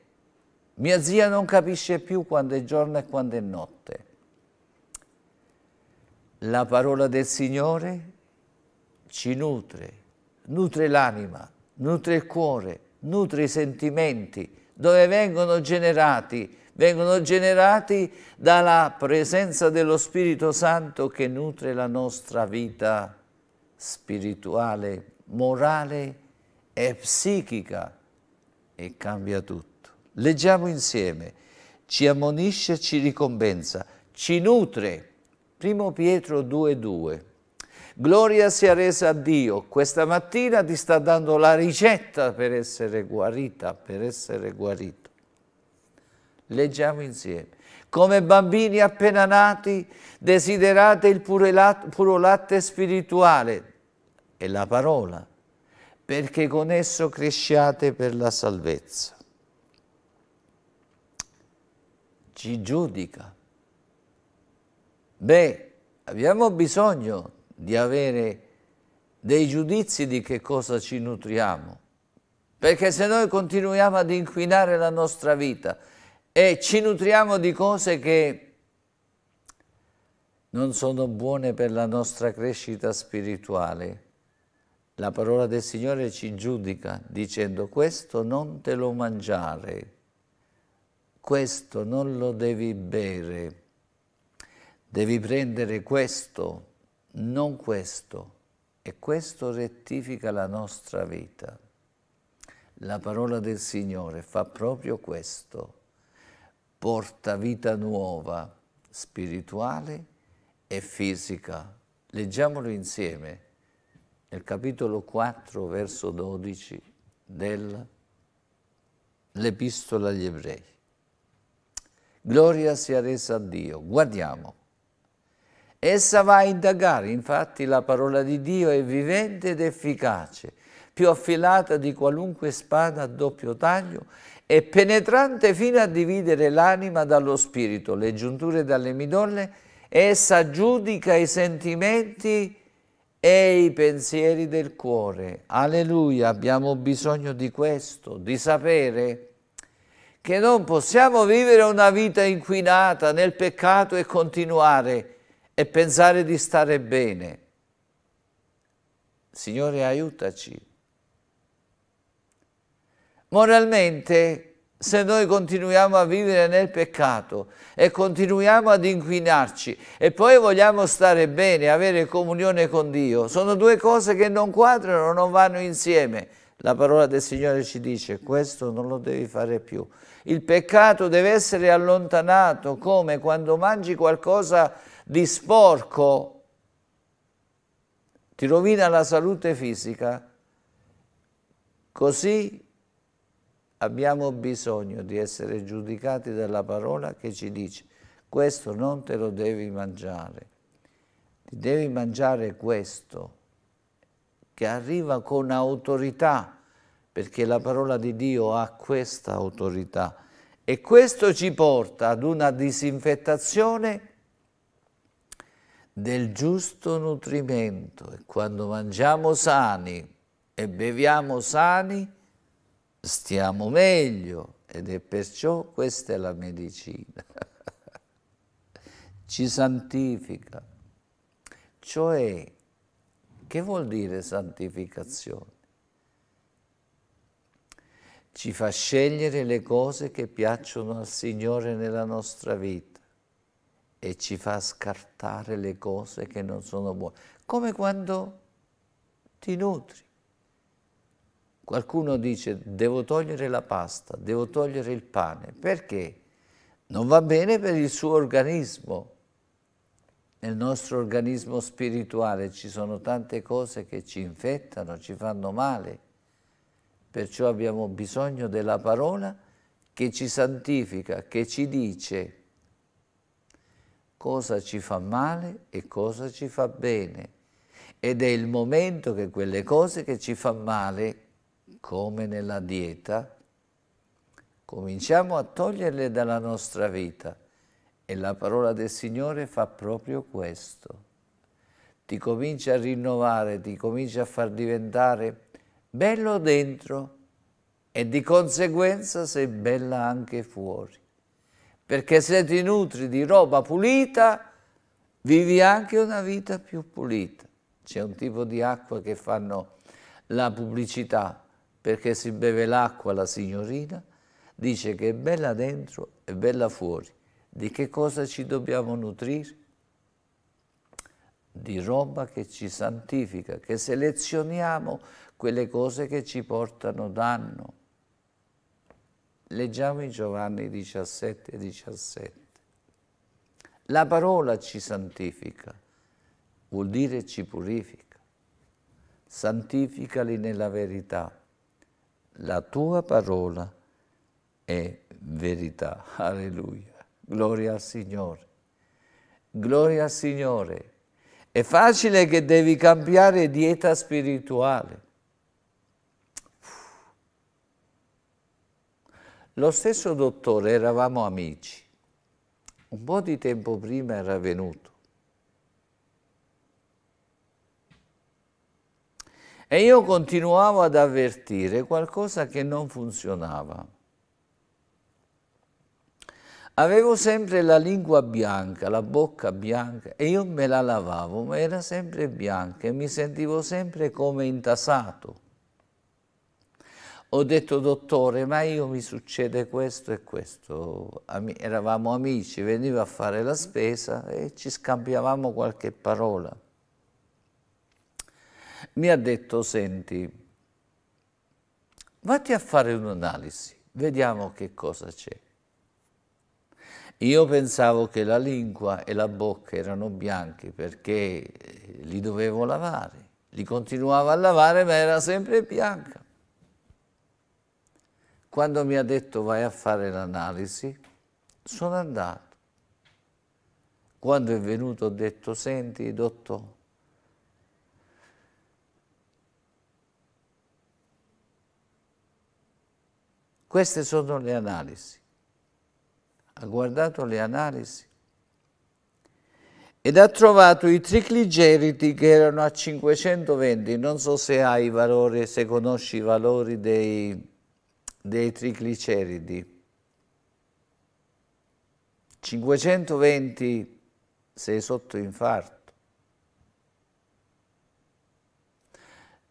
Mia zia non capisce più quando è giorno e quando è notte. La parola del Signore ci nutre, nutre l'anima, nutre il cuore, nutre i sentimenti, dove vengono generati vengono generati dalla presenza dello Spirito Santo che nutre la nostra vita spirituale, morale e psichica e cambia tutto. Leggiamo insieme, ci ammonisce, ci ricompensa, ci nutre. 1 Pietro 2,2 Gloria sia resa a Dio, questa mattina ti sta dando la ricetta per essere guarita, per essere guarita. Leggiamo insieme. Come bambini appena nati, desiderate il puro latte spirituale e la parola, perché con esso cresciate per la salvezza. Ci giudica. Beh, abbiamo bisogno di avere dei giudizi di che cosa ci nutriamo, perché se noi continuiamo ad inquinare la nostra vita, e ci nutriamo di cose che non sono buone per la nostra crescita spirituale. La parola del Signore ci giudica dicendo questo non te lo mangiare, questo non lo devi bere, devi prendere questo, non questo. E questo rettifica la nostra vita. La parola del Signore fa proprio questo porta vita nuova, spirituale e fisica. Leggiamolo insieme nel capitolo 4, verso 12 dell'Epistola agli Ebrei. Gloria sia resa a Dio. Guardiamo. Essa va a indagare, infatti la parola di Dio è vivente ed efficace, più affilata di qualunque spada a doppio taglio è penetrante fino a dividere l'anima dallo spirito, le giunture dalle midolle, essa giudica i sentimenti e i pensieri del cuore. Alleluia, abbiamo bisogno di questo, di sapere che non possiamo vivere una vita inquinata nel peccato e continuare e pensare di stare bene. Signore, aiutaci. Moralmente, se noi continuiamo a vivere nel peccato e continuiamo ad inquinarci e poi vogliamo stare bene, avere comunione con Dio, sono due cose che non quadrano, non vanno insieme. La parola del Signore ci dice, questo non lo devi fare più. Il peccato deve essere allontanato come quando mangi qualcosa di sporco, ti rovina la salute fisica, così Abbiamo bisogno di essere giudicati dalla parola che ci dice questo non te lo devi mangiare, ti devi mangiare questo che arriva con autorità, perché la parola di Dio ha questa autorità. E questo ci porta ad una disinfettazione del giusto nutrimento. E quando mangiamo sani e beviamo sani, stiamo meglio ed è perciò questa è la medicina. Ci santifica. Cioè, che vuol dire santificazione? Ci fa scegliere le cose che piacciono al Signore nella nostra vita e ci fa scartare le cose che non sono buone. Come quando ti nutri. Qualcuno dice devo togliere la pasta, devo togliere il pane. Perché? Non va bene per il suo organismo. Nel nostro organismo spirituale ci sono tante cose che ci infettano, ci fanno male. Perciò abbiamo bisogno della parola che ci santifica, che ci dice cosa ci fa male e cosa ci fa bene. Ed è il momento che quelle cose che ci fa male come nella dieta, cominciamo a toglierle dalla nostra vita e la parola del Signore fa proprio questo. Ti comincia a rinnovare, ti comincia a far diventare bello dentro e di conseguenza sei bella anche fuori. Perché se ti nutri di roba pulita, vivi anche una vita più pulita. C'è un tipo di acqua che fanno la pubblicità, perché si beve l'acqua la signorina, dice che è bella dentro e bella fuori. Di che cosa ci dobbiamo nutrire? Di roba che ci santifica, che selezioniamo quelle cose che ci portano danno. Leggiamo in Giovanni 17 17. La parola ci santifica, vuol dire ci purifica. Santificali nella verità la tua parola è verità. Alleluia. Gloria al Signore. Gloria al Signore. È facile che devi cambiare dieta spirituale. Lo stesso dottore, eravamo amici, un po' di tempo prima era venuto E io continuavo ad avvertire qualcosa che non funzionava. Avevo sempre la lingua bianca, la bocca bianca e io me la lavavo, ma era sempre bianca e mi sentivo sempre come intasato. Ho detto, dottore, ma io mi succede questo e questo. Ami eravamo amici, veniva a fare la spesa e ci scambiavamo qualche parola mi ha detto, senti, vatti a fare un'analisi, vediamo che cosa c'è. Io pensavo che la lingua e la bocca erano bianchi perché eh, li dovevo lavare, li continuavo a lavare ma era sempre bianca. Quando mi ha detto vai a fare l'analisi, sono andato. Quando è venuto ho detto, senti dottore, Queste sono le analisi. Ha guardato le analisi ed ha trovato i tricligeriti che erano a 520. Non so se hai i valori, se conosci i valori dei, dei tricliceridi. 520 sei sotto infarto.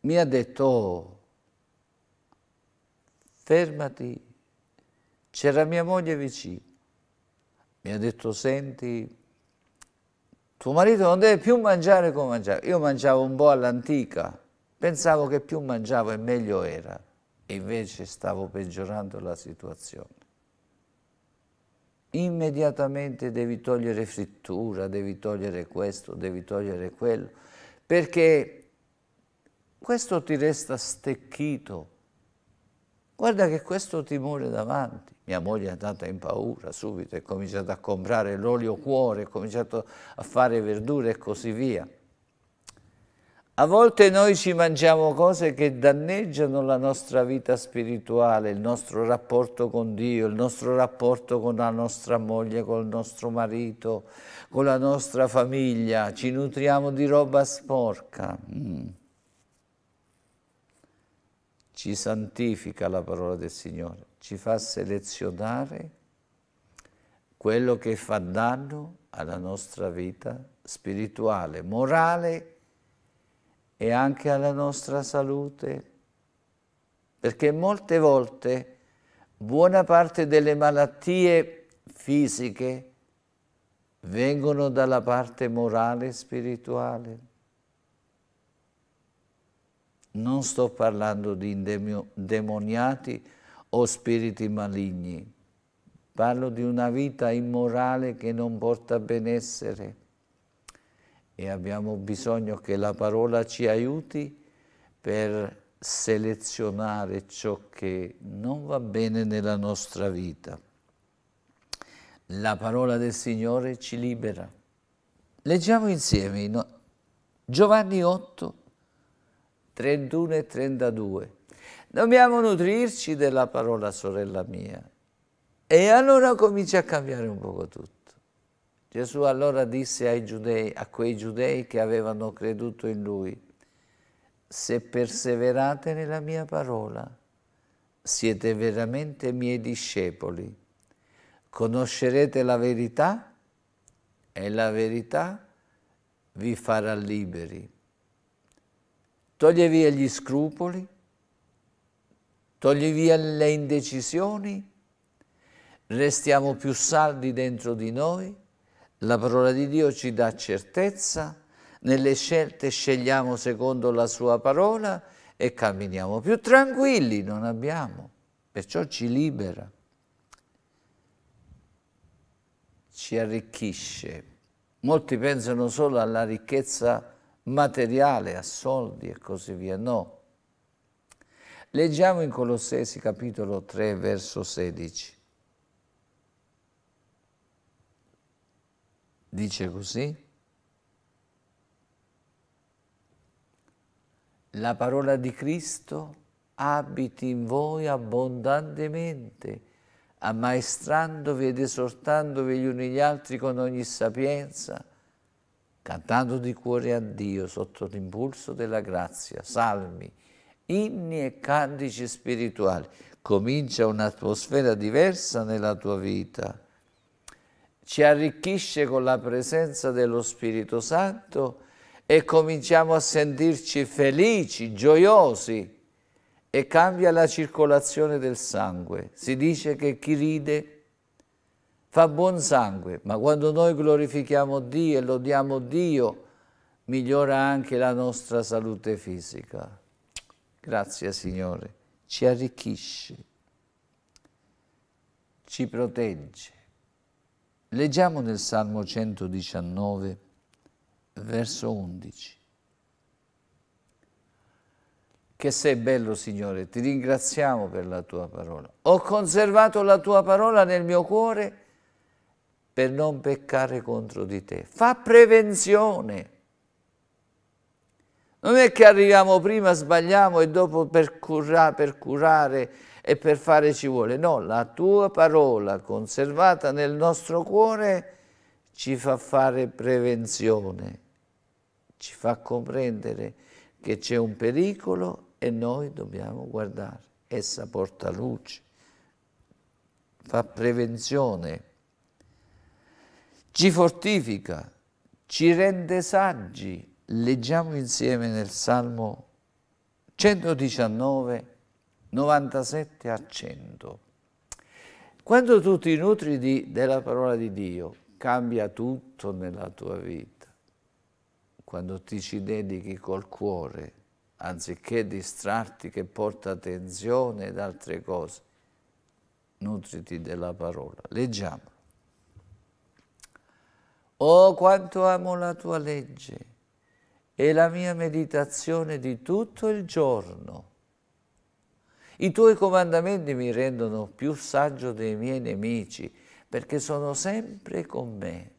Mi ha detto, oh, fermati, c'era mia moglie vicino, mi ha detto senti, tuo marito non deve più mangiare come mangiava, io mangiavo un po' all'antica, pensavo che più mangiavo e meglio era, e invece stavo peggiorando la situazione immediatamente devi togliere frittura, devi togliere questo, devi togliere quello, perché questo ti resta stecchito Guarda che questo timore davanti. Mia moglie è andata in paura subito, è cominciata a comprare l'olio cuore, è cominciato a fare verdure e così via. A volte noi ci mangiamo cose che danneggiano la nostra vita spirituale, il nostro rapporto con Dio, il nostro rapporto con la nostra moglie, col nostro marito, con la nostra famiglia. Ci nutriamo di roba sporca. Mm ci santifica la parola del Signore, ci fa selezionare quello che fa danno alla nostra vita spirituale, morale e anche alla nostra salute. Perché molte volte buona parte delle malattie fisiche vengono dalla parte morale e spirituale. Non sto parlando di demoniati o spiriti maligni, parlo di una vita immorale che non porta benessere e abbiamo bisogno che la parola ci aiuti per selezionare ciò che non va bene nella nostra vita. La parola del Signore ci libera. Leggiamo insieme Giovanni 8, 31 e 32. Dobbiamo nutrirci della parola sorella mia. E allora comincia a cambiare un poco tutto. Gesù allora disse ai giudei, a quei giudei che avevano creduto in lui, se perseverate nella mia parola, siete veramente miei discepoli, conoscerete la verità e la verità vi farà liberi toglie via gli scrupoli, toglie via le indecisioni, restiamo più saldi dentro di noi, la parola di Dio ci dà certezza, nelle scelte scegliamo secondo la sua parola e camminiamo più tranquilli, non abbiamo, perciò ci libera, ci arricchisce. Molti pensano solo alla ricchezza materiale, a soldi e così via, no. Leggiamo in Colossesi capitolo 3 verso 16. Dice così. La parola di Cristo abiti in voi abbondantemente, ammaestrandovi ed esortandovi gli uni gli altri con ogni sapienza cantando di cuore a Dio sotto l'impulso della grazia, salmi, inni e cantici spirituali. Comincia un'atmosfera diversa nella tua vita. Ci arricchisce con la presenza dello Spirito Santo e cominciamo a sentirci felici, gioiosi e cambia la circolazione del sangue. Si dice che chi ride fa buon sangue, ma quando noi glorifichiamo Dio e lodiamo Dio, migliora anche la nostra salute fisica. Grazie Signore, ci arricchisce, ci protegge. Leggiamo nel Salmo 119, verso 11. Che sei bello, Signore, ti ringraziamo per la tua parola. Ho conservato la tua parola nel mio cuore per non peccare contro di te. Fa prevenzione. Non è che arriviamo prima, sbagliamo e dopo per, curare, per curare e per fare ci vuole. No, la tua parola conservata nel nostro cuore ci fa fare prevenzione, ci fa comprendere che c'è un pericolo e noi dobbiamo guardare. Essa porta luce, fa prevenzione ci fortifica, ci rende saggi. Leggiamo insieme nel Salmo 119, 97 a 100. Quando tu ti nutri di, della parola di Dio, cambia tutto nella tua vita. Quando ti ci dedichi col cuore, anziché distrarti che porta tensione ed altre cose, nutriti della parola. Leggiamo. Oh, quanto amo la tua legge e la mia meditazione di tutto il giorno. I tuoi comandamenti mi rendono più saggio dei miei nemici, perché sono sempre con me.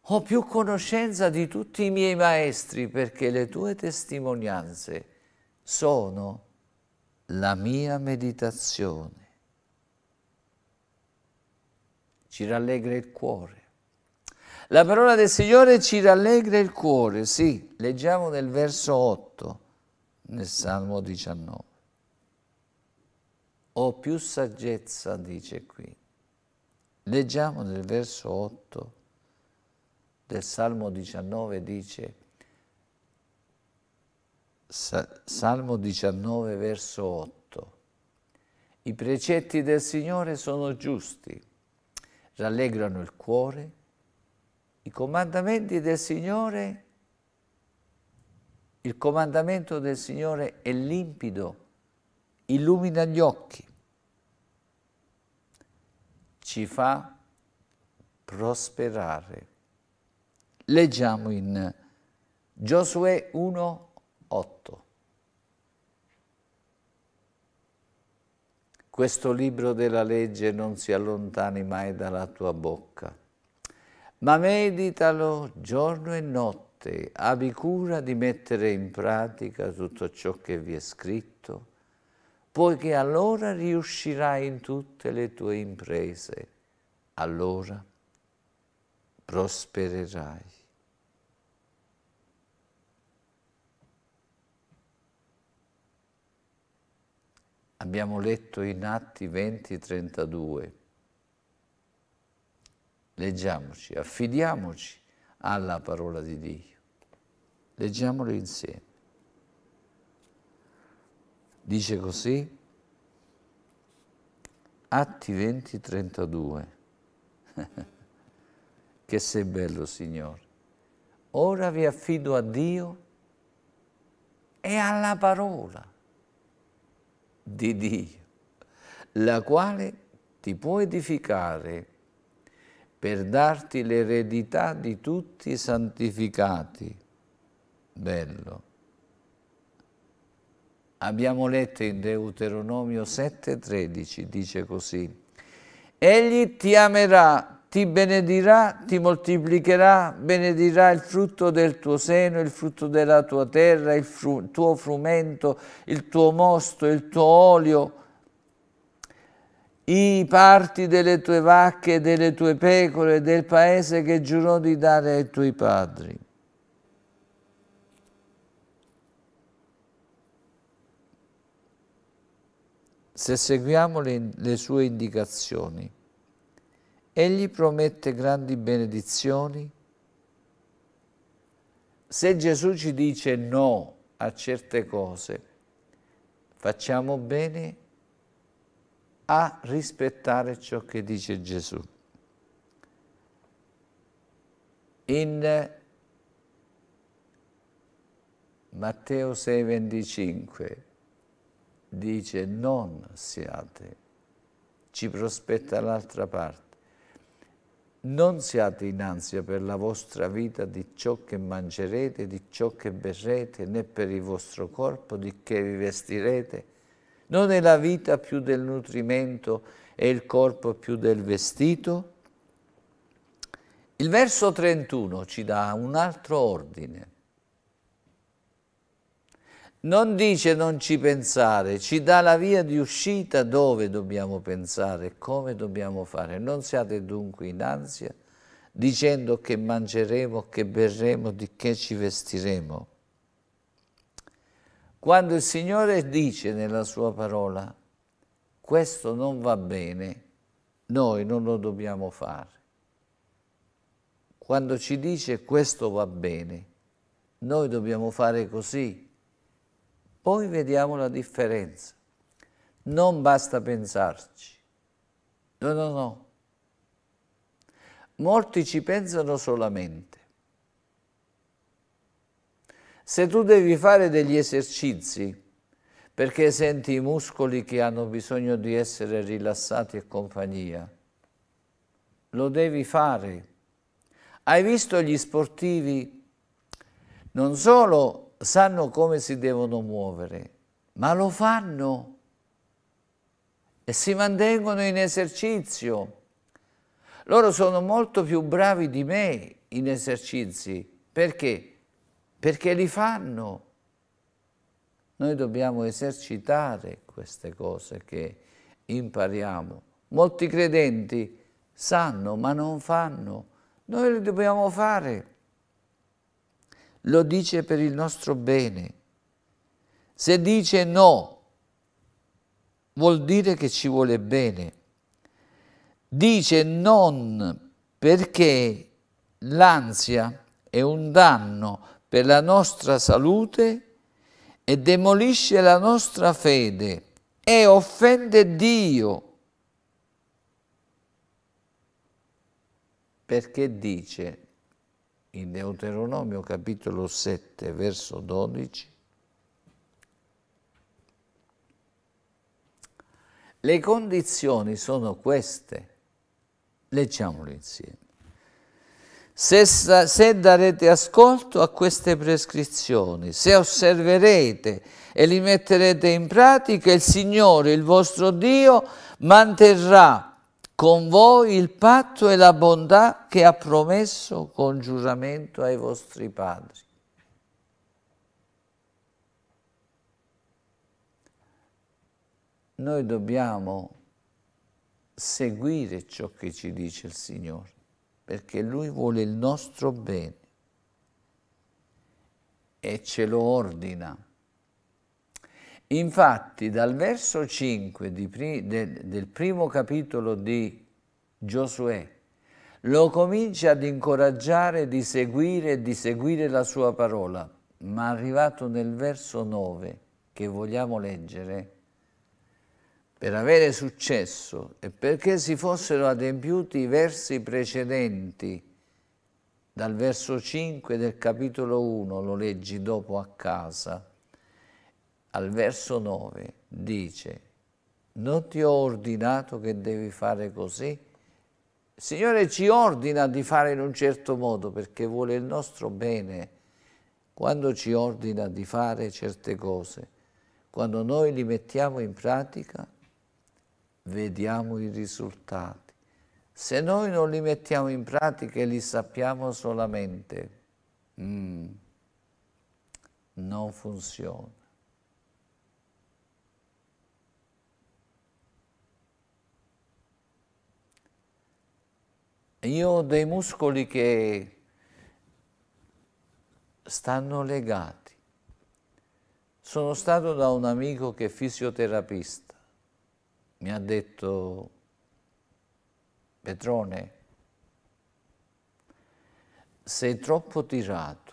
Ho più conoscenza di tutti i miei maestri, perché le tue testimonianze sono la mia meditazione. ci rallegra il cuore. La parola del Signore ci rallegra il cuore, sì, leggiamo nel verso 8, nel Salmo 19. Ho più saggezza, dice qui. Leggiamo nel verso 8 del Salmo 19, dice, Salmo 19, verso 8. I precetti del Signore sono giusti rallegrano il cuore. I comandamenti del Signore, il comandamento del Signore è limpido, illumina gli occhi, ci fa prosperare. Leggiamo in Giosuè 1, 8. questo libro della legge non si allontani mai dalla tua bocca, ma meditalo giorno e notte, abbi cura di mettere in pratica tutto ciò che vi è scritto, poiché allora riuscirai in tutte le tue imprese, allora prospererai. Abbiamo letto in Atti 20-32. Leggiamoci, affidiamoci alla parola di Dio. Leggiamolo insieme. Dice così, Atti 20-32. che sei bello, Signore. Ora vi affido a Dio e alla parola di Dio, la quale ti può edificare per darti l'eredità di tutti i santificati. Bello. Abbiamo letto in Deuteronomio 7,13, dice così, Egli ti amerà ti benedirà, ti moltiplicherà, benedirà il frutto del tuo seno, il frutto della tua terra, il fru tuo frumento, il tuo mosto, il tuo olio, i parti delle tue vacche, delle tue pecore, del paese che giurò di dare ai tuoi padri. Se seguiamo le, le sue indicazioni, Egli promette grandi benedizioni? Se Gesù ci dice no a certe cose, facciamo bene a rispettare ciò che dice Gesù. In Matteo 6,25 dice non siate, ci prospetta l'altra parte non siate in ansia per la vostra vita di ciò che mangerete, di ciò che berrete, né per il vostro corpo di che vi vestirete. Non è la vita più del nutrimento e il corpo più del vestito? Il verso 31 ci dà un altro ordine non dice non ci pensare, ci dà la via di uscita dove dobbiamo pensare, come dobbiamo fare. Non siate dunque in ansia dicendo che mangeremo, che berremo, di che ci vestiremo. Quando il Signore dice nella sua parola questo non va bene, noi non lo dobbiamo fare. Quando ci dice questo va bene, noi dobbiamo fare così, poi vediamo la differenza. Non basta pensarci. No, no, no. Molti ci pensano solamente. Se tu devi fare degli esercizi perché senti i muscoli che hanno bisogno di essere rilassati e compagnia, lo devi fare. Hai visto gli sportivi? Non solo sanno come si devono muovere, ma lo fanno e si mantengono in esercizio. Loro sono molto più bravi di me in esercizi. Perché? Perché li fanno. Noi dobbiamo esercitare queste cose che impariamo. Molti credenti sanno ma non fanno. Noi le dobbiamo fare lo dice per il nostro bene. Se dice no, vuol dire che ci vuole bene. Dice non perché l'ansia è un danno per la nostra salute e demolisce la nostra fede e offende Dio. Perché dice in Deuteronomio capitolo 7 verso 12 le condizioni sono queste leggiamole insieme se, se, darete ascolto a queste prescrizioni, se osserverete e li metterete in pratica, il Signore, il vostro Dio, manterrà con voi il patto e la bontà che ha promesso con giuramento ai vostri padri. Noi dobbiamo seguire ciò che ci dice il Signore, perché Lui vuole il nostro bene e ce lo ordina. Infatti dal verso 5 di, del, del primo capitolo di Giosuè lo comincia ad incoraggiare di seguire e di seguire la sua parola, ma arrivato nel verso 9 che vogliamo leggere, per avere successo e perché si fossero adempiuti i versi precedenti, dal verso 5 del capitolo 1 lo leggi dopo a casa, al verso 9 dice, non ti ho ordinato che devi fare così? Il Signore ci ordina di fare in un certo modo perché vuole il nostro bene quando ci ordina di fare certe cose, quando noi li mettiamo in pratica, vediamo i risultati. Se noi non li mettiamo in pratica e li sappiamo solamente, mm, non funziona. Io ho dei muscoli che stanno legati. Sono stato da un amico che è fisioterapista. Mi ha detto, Petrone, sei troppo tirato.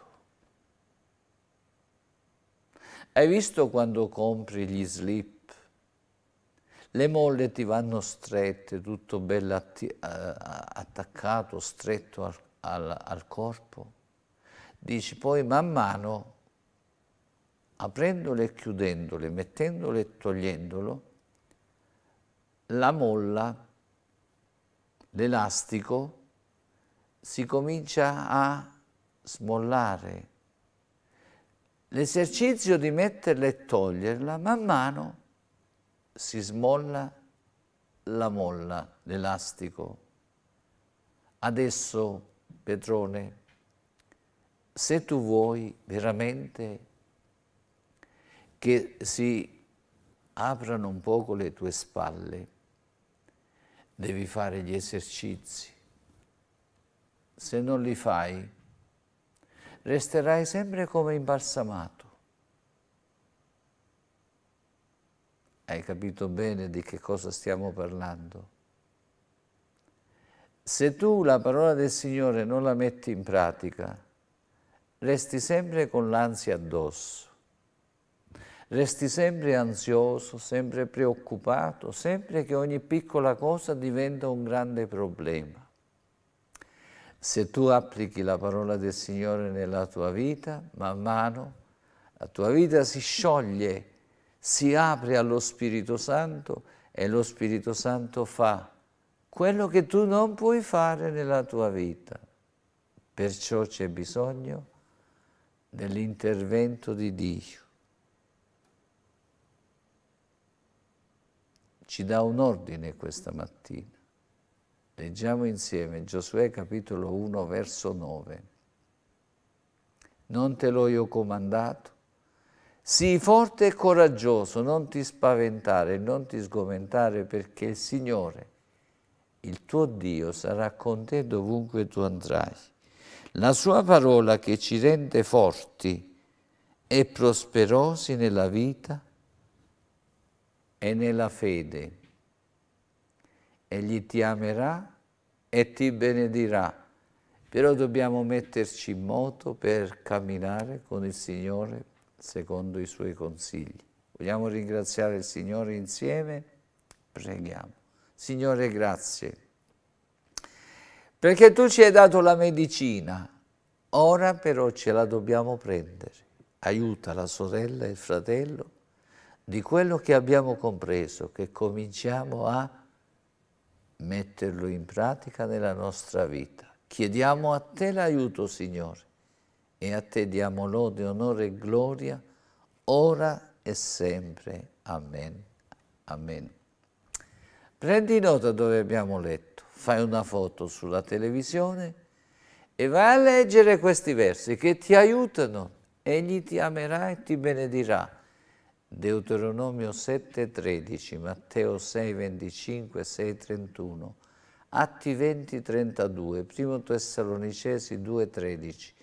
Hai visto quando compri gli slip le molle ti vanno strette, tutto bello eh, attaccato, stretto al, al, al corpo. Dici poi man mano, aprendole e chiudendole, mettendole e togliendolo, la molla, l'elastico, si comincia a smollare. L'esercizio di metterla e toglierla man mano si smolla la molla, l'elastico. Adesso, Petrone, se tu vuoi veramente che si aprano un poco le tue spalle, devi fare gli esercizi. Se non li fai, resterai sempre come imbalsamato. Hai capito bene di che cosa stiamo parlando? Se tu la parola del Signore non la metti in pratica, resti sempre con l'ansia addosso, resti sempre ansioso, sempre preoccupato, sempre che ogni piccola cosa diventa un grande problema. Se tu applichi la parola del Signore nella tua vita, man mano la tua vita si scioglie si apre allo Spirito Santo e lo Spirito Santo fa quello che tu non puoi fare nella tua vita. Perciò c'è bisogno dell'intervento di Dio. Ci dà un ordine questa mattina. Leggiamo insieme Giosuè capitolo 1 verso 9. Non te l'ho io comandato, Sii forte e coraggioso, non ti spaventare, non ti sgomentare, perché il Signore, il tuo Dio, sarà con te dovunque tu andrai. La sua parola che ci rende forti e prosperosi nella vita e nella fede. Egli ti amerà e ti benedirà. Però dobbiamo metterci in moto per camminare con il Signore secondo i suoi consigli. Vogliamo ringraziare il Signore insieme? Preghiamo. Signore, grazie. Perché tu ci hai dato la medicina, ora però ce la dobbiamo prendere. Aiuta la sorella e il fratello di quello che abbiamo compreso, che cominciamo a metterlo in pratica nella nostra vita. Chiediamo a te l'aiuto, Signore, e a te diamo lode, onore e gloria, ora e sempre. Amen. Amen. Prendi nota dove abbiamo letto, fai una foto sulla televisione e vai a leggere questi versi che ti aiutano. Egli ti amerà e ti benedirà. Deuteronomio 7,13, Matteo 6, 25, 6, 31, Atti 20, 32, 1 Tessalonicesi 2, 13,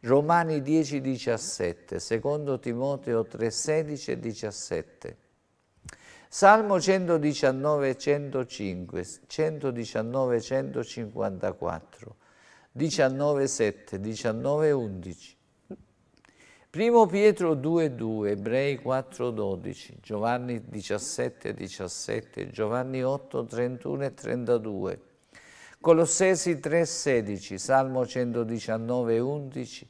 Romani 10, 17, secondo Timoteo 3, 16 e 17. Salmo 119, 105, 119, 154, 19, 7, 19, 11. Primo Pietro 2, 2, Ebrei 4, 12, Giovanni 17, 17, Giovanni 8, 31 e 32. Colossesi 3,16, Salmo 119,11,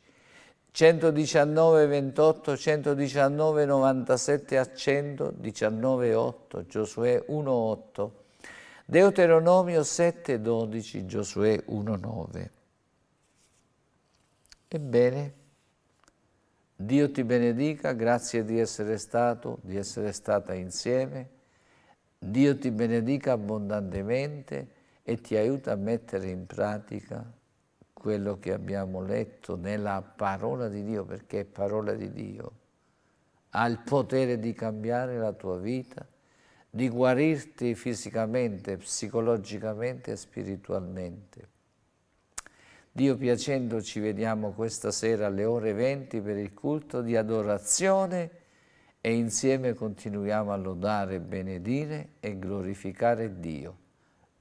119,28, 119,97 a 100, 119,8, Giosuè 1,8, Deuteronomio 7,12, Giosuè 1,9. Ebbene, Dio ti benedica, grazie di essere stato, di essere stata insieme. Dio ti benedica abbondantemente e ti aiuta a mettere in pratica quello che abbiamo letto nella parola di Dio, perché è parola di Dio. Ha il potere di cambiare la tua vita, di guarirti fisicamente, psicologicamente e spiritualmente. Dio piacendo ci vediamo questa sera alle ore 20 per il culto di adorazione e insieme continuiamo a lodare, benedire e glorificare Dio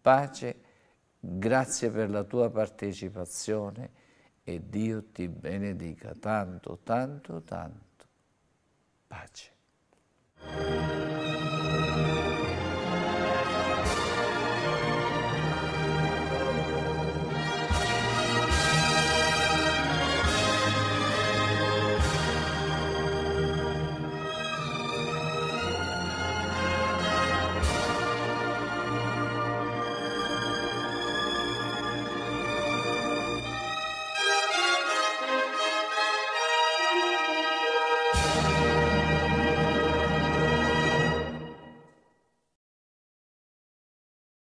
pace, grazie per la tua partecipazione e Dio ti benedica tanto, tanto, tanto. Pace.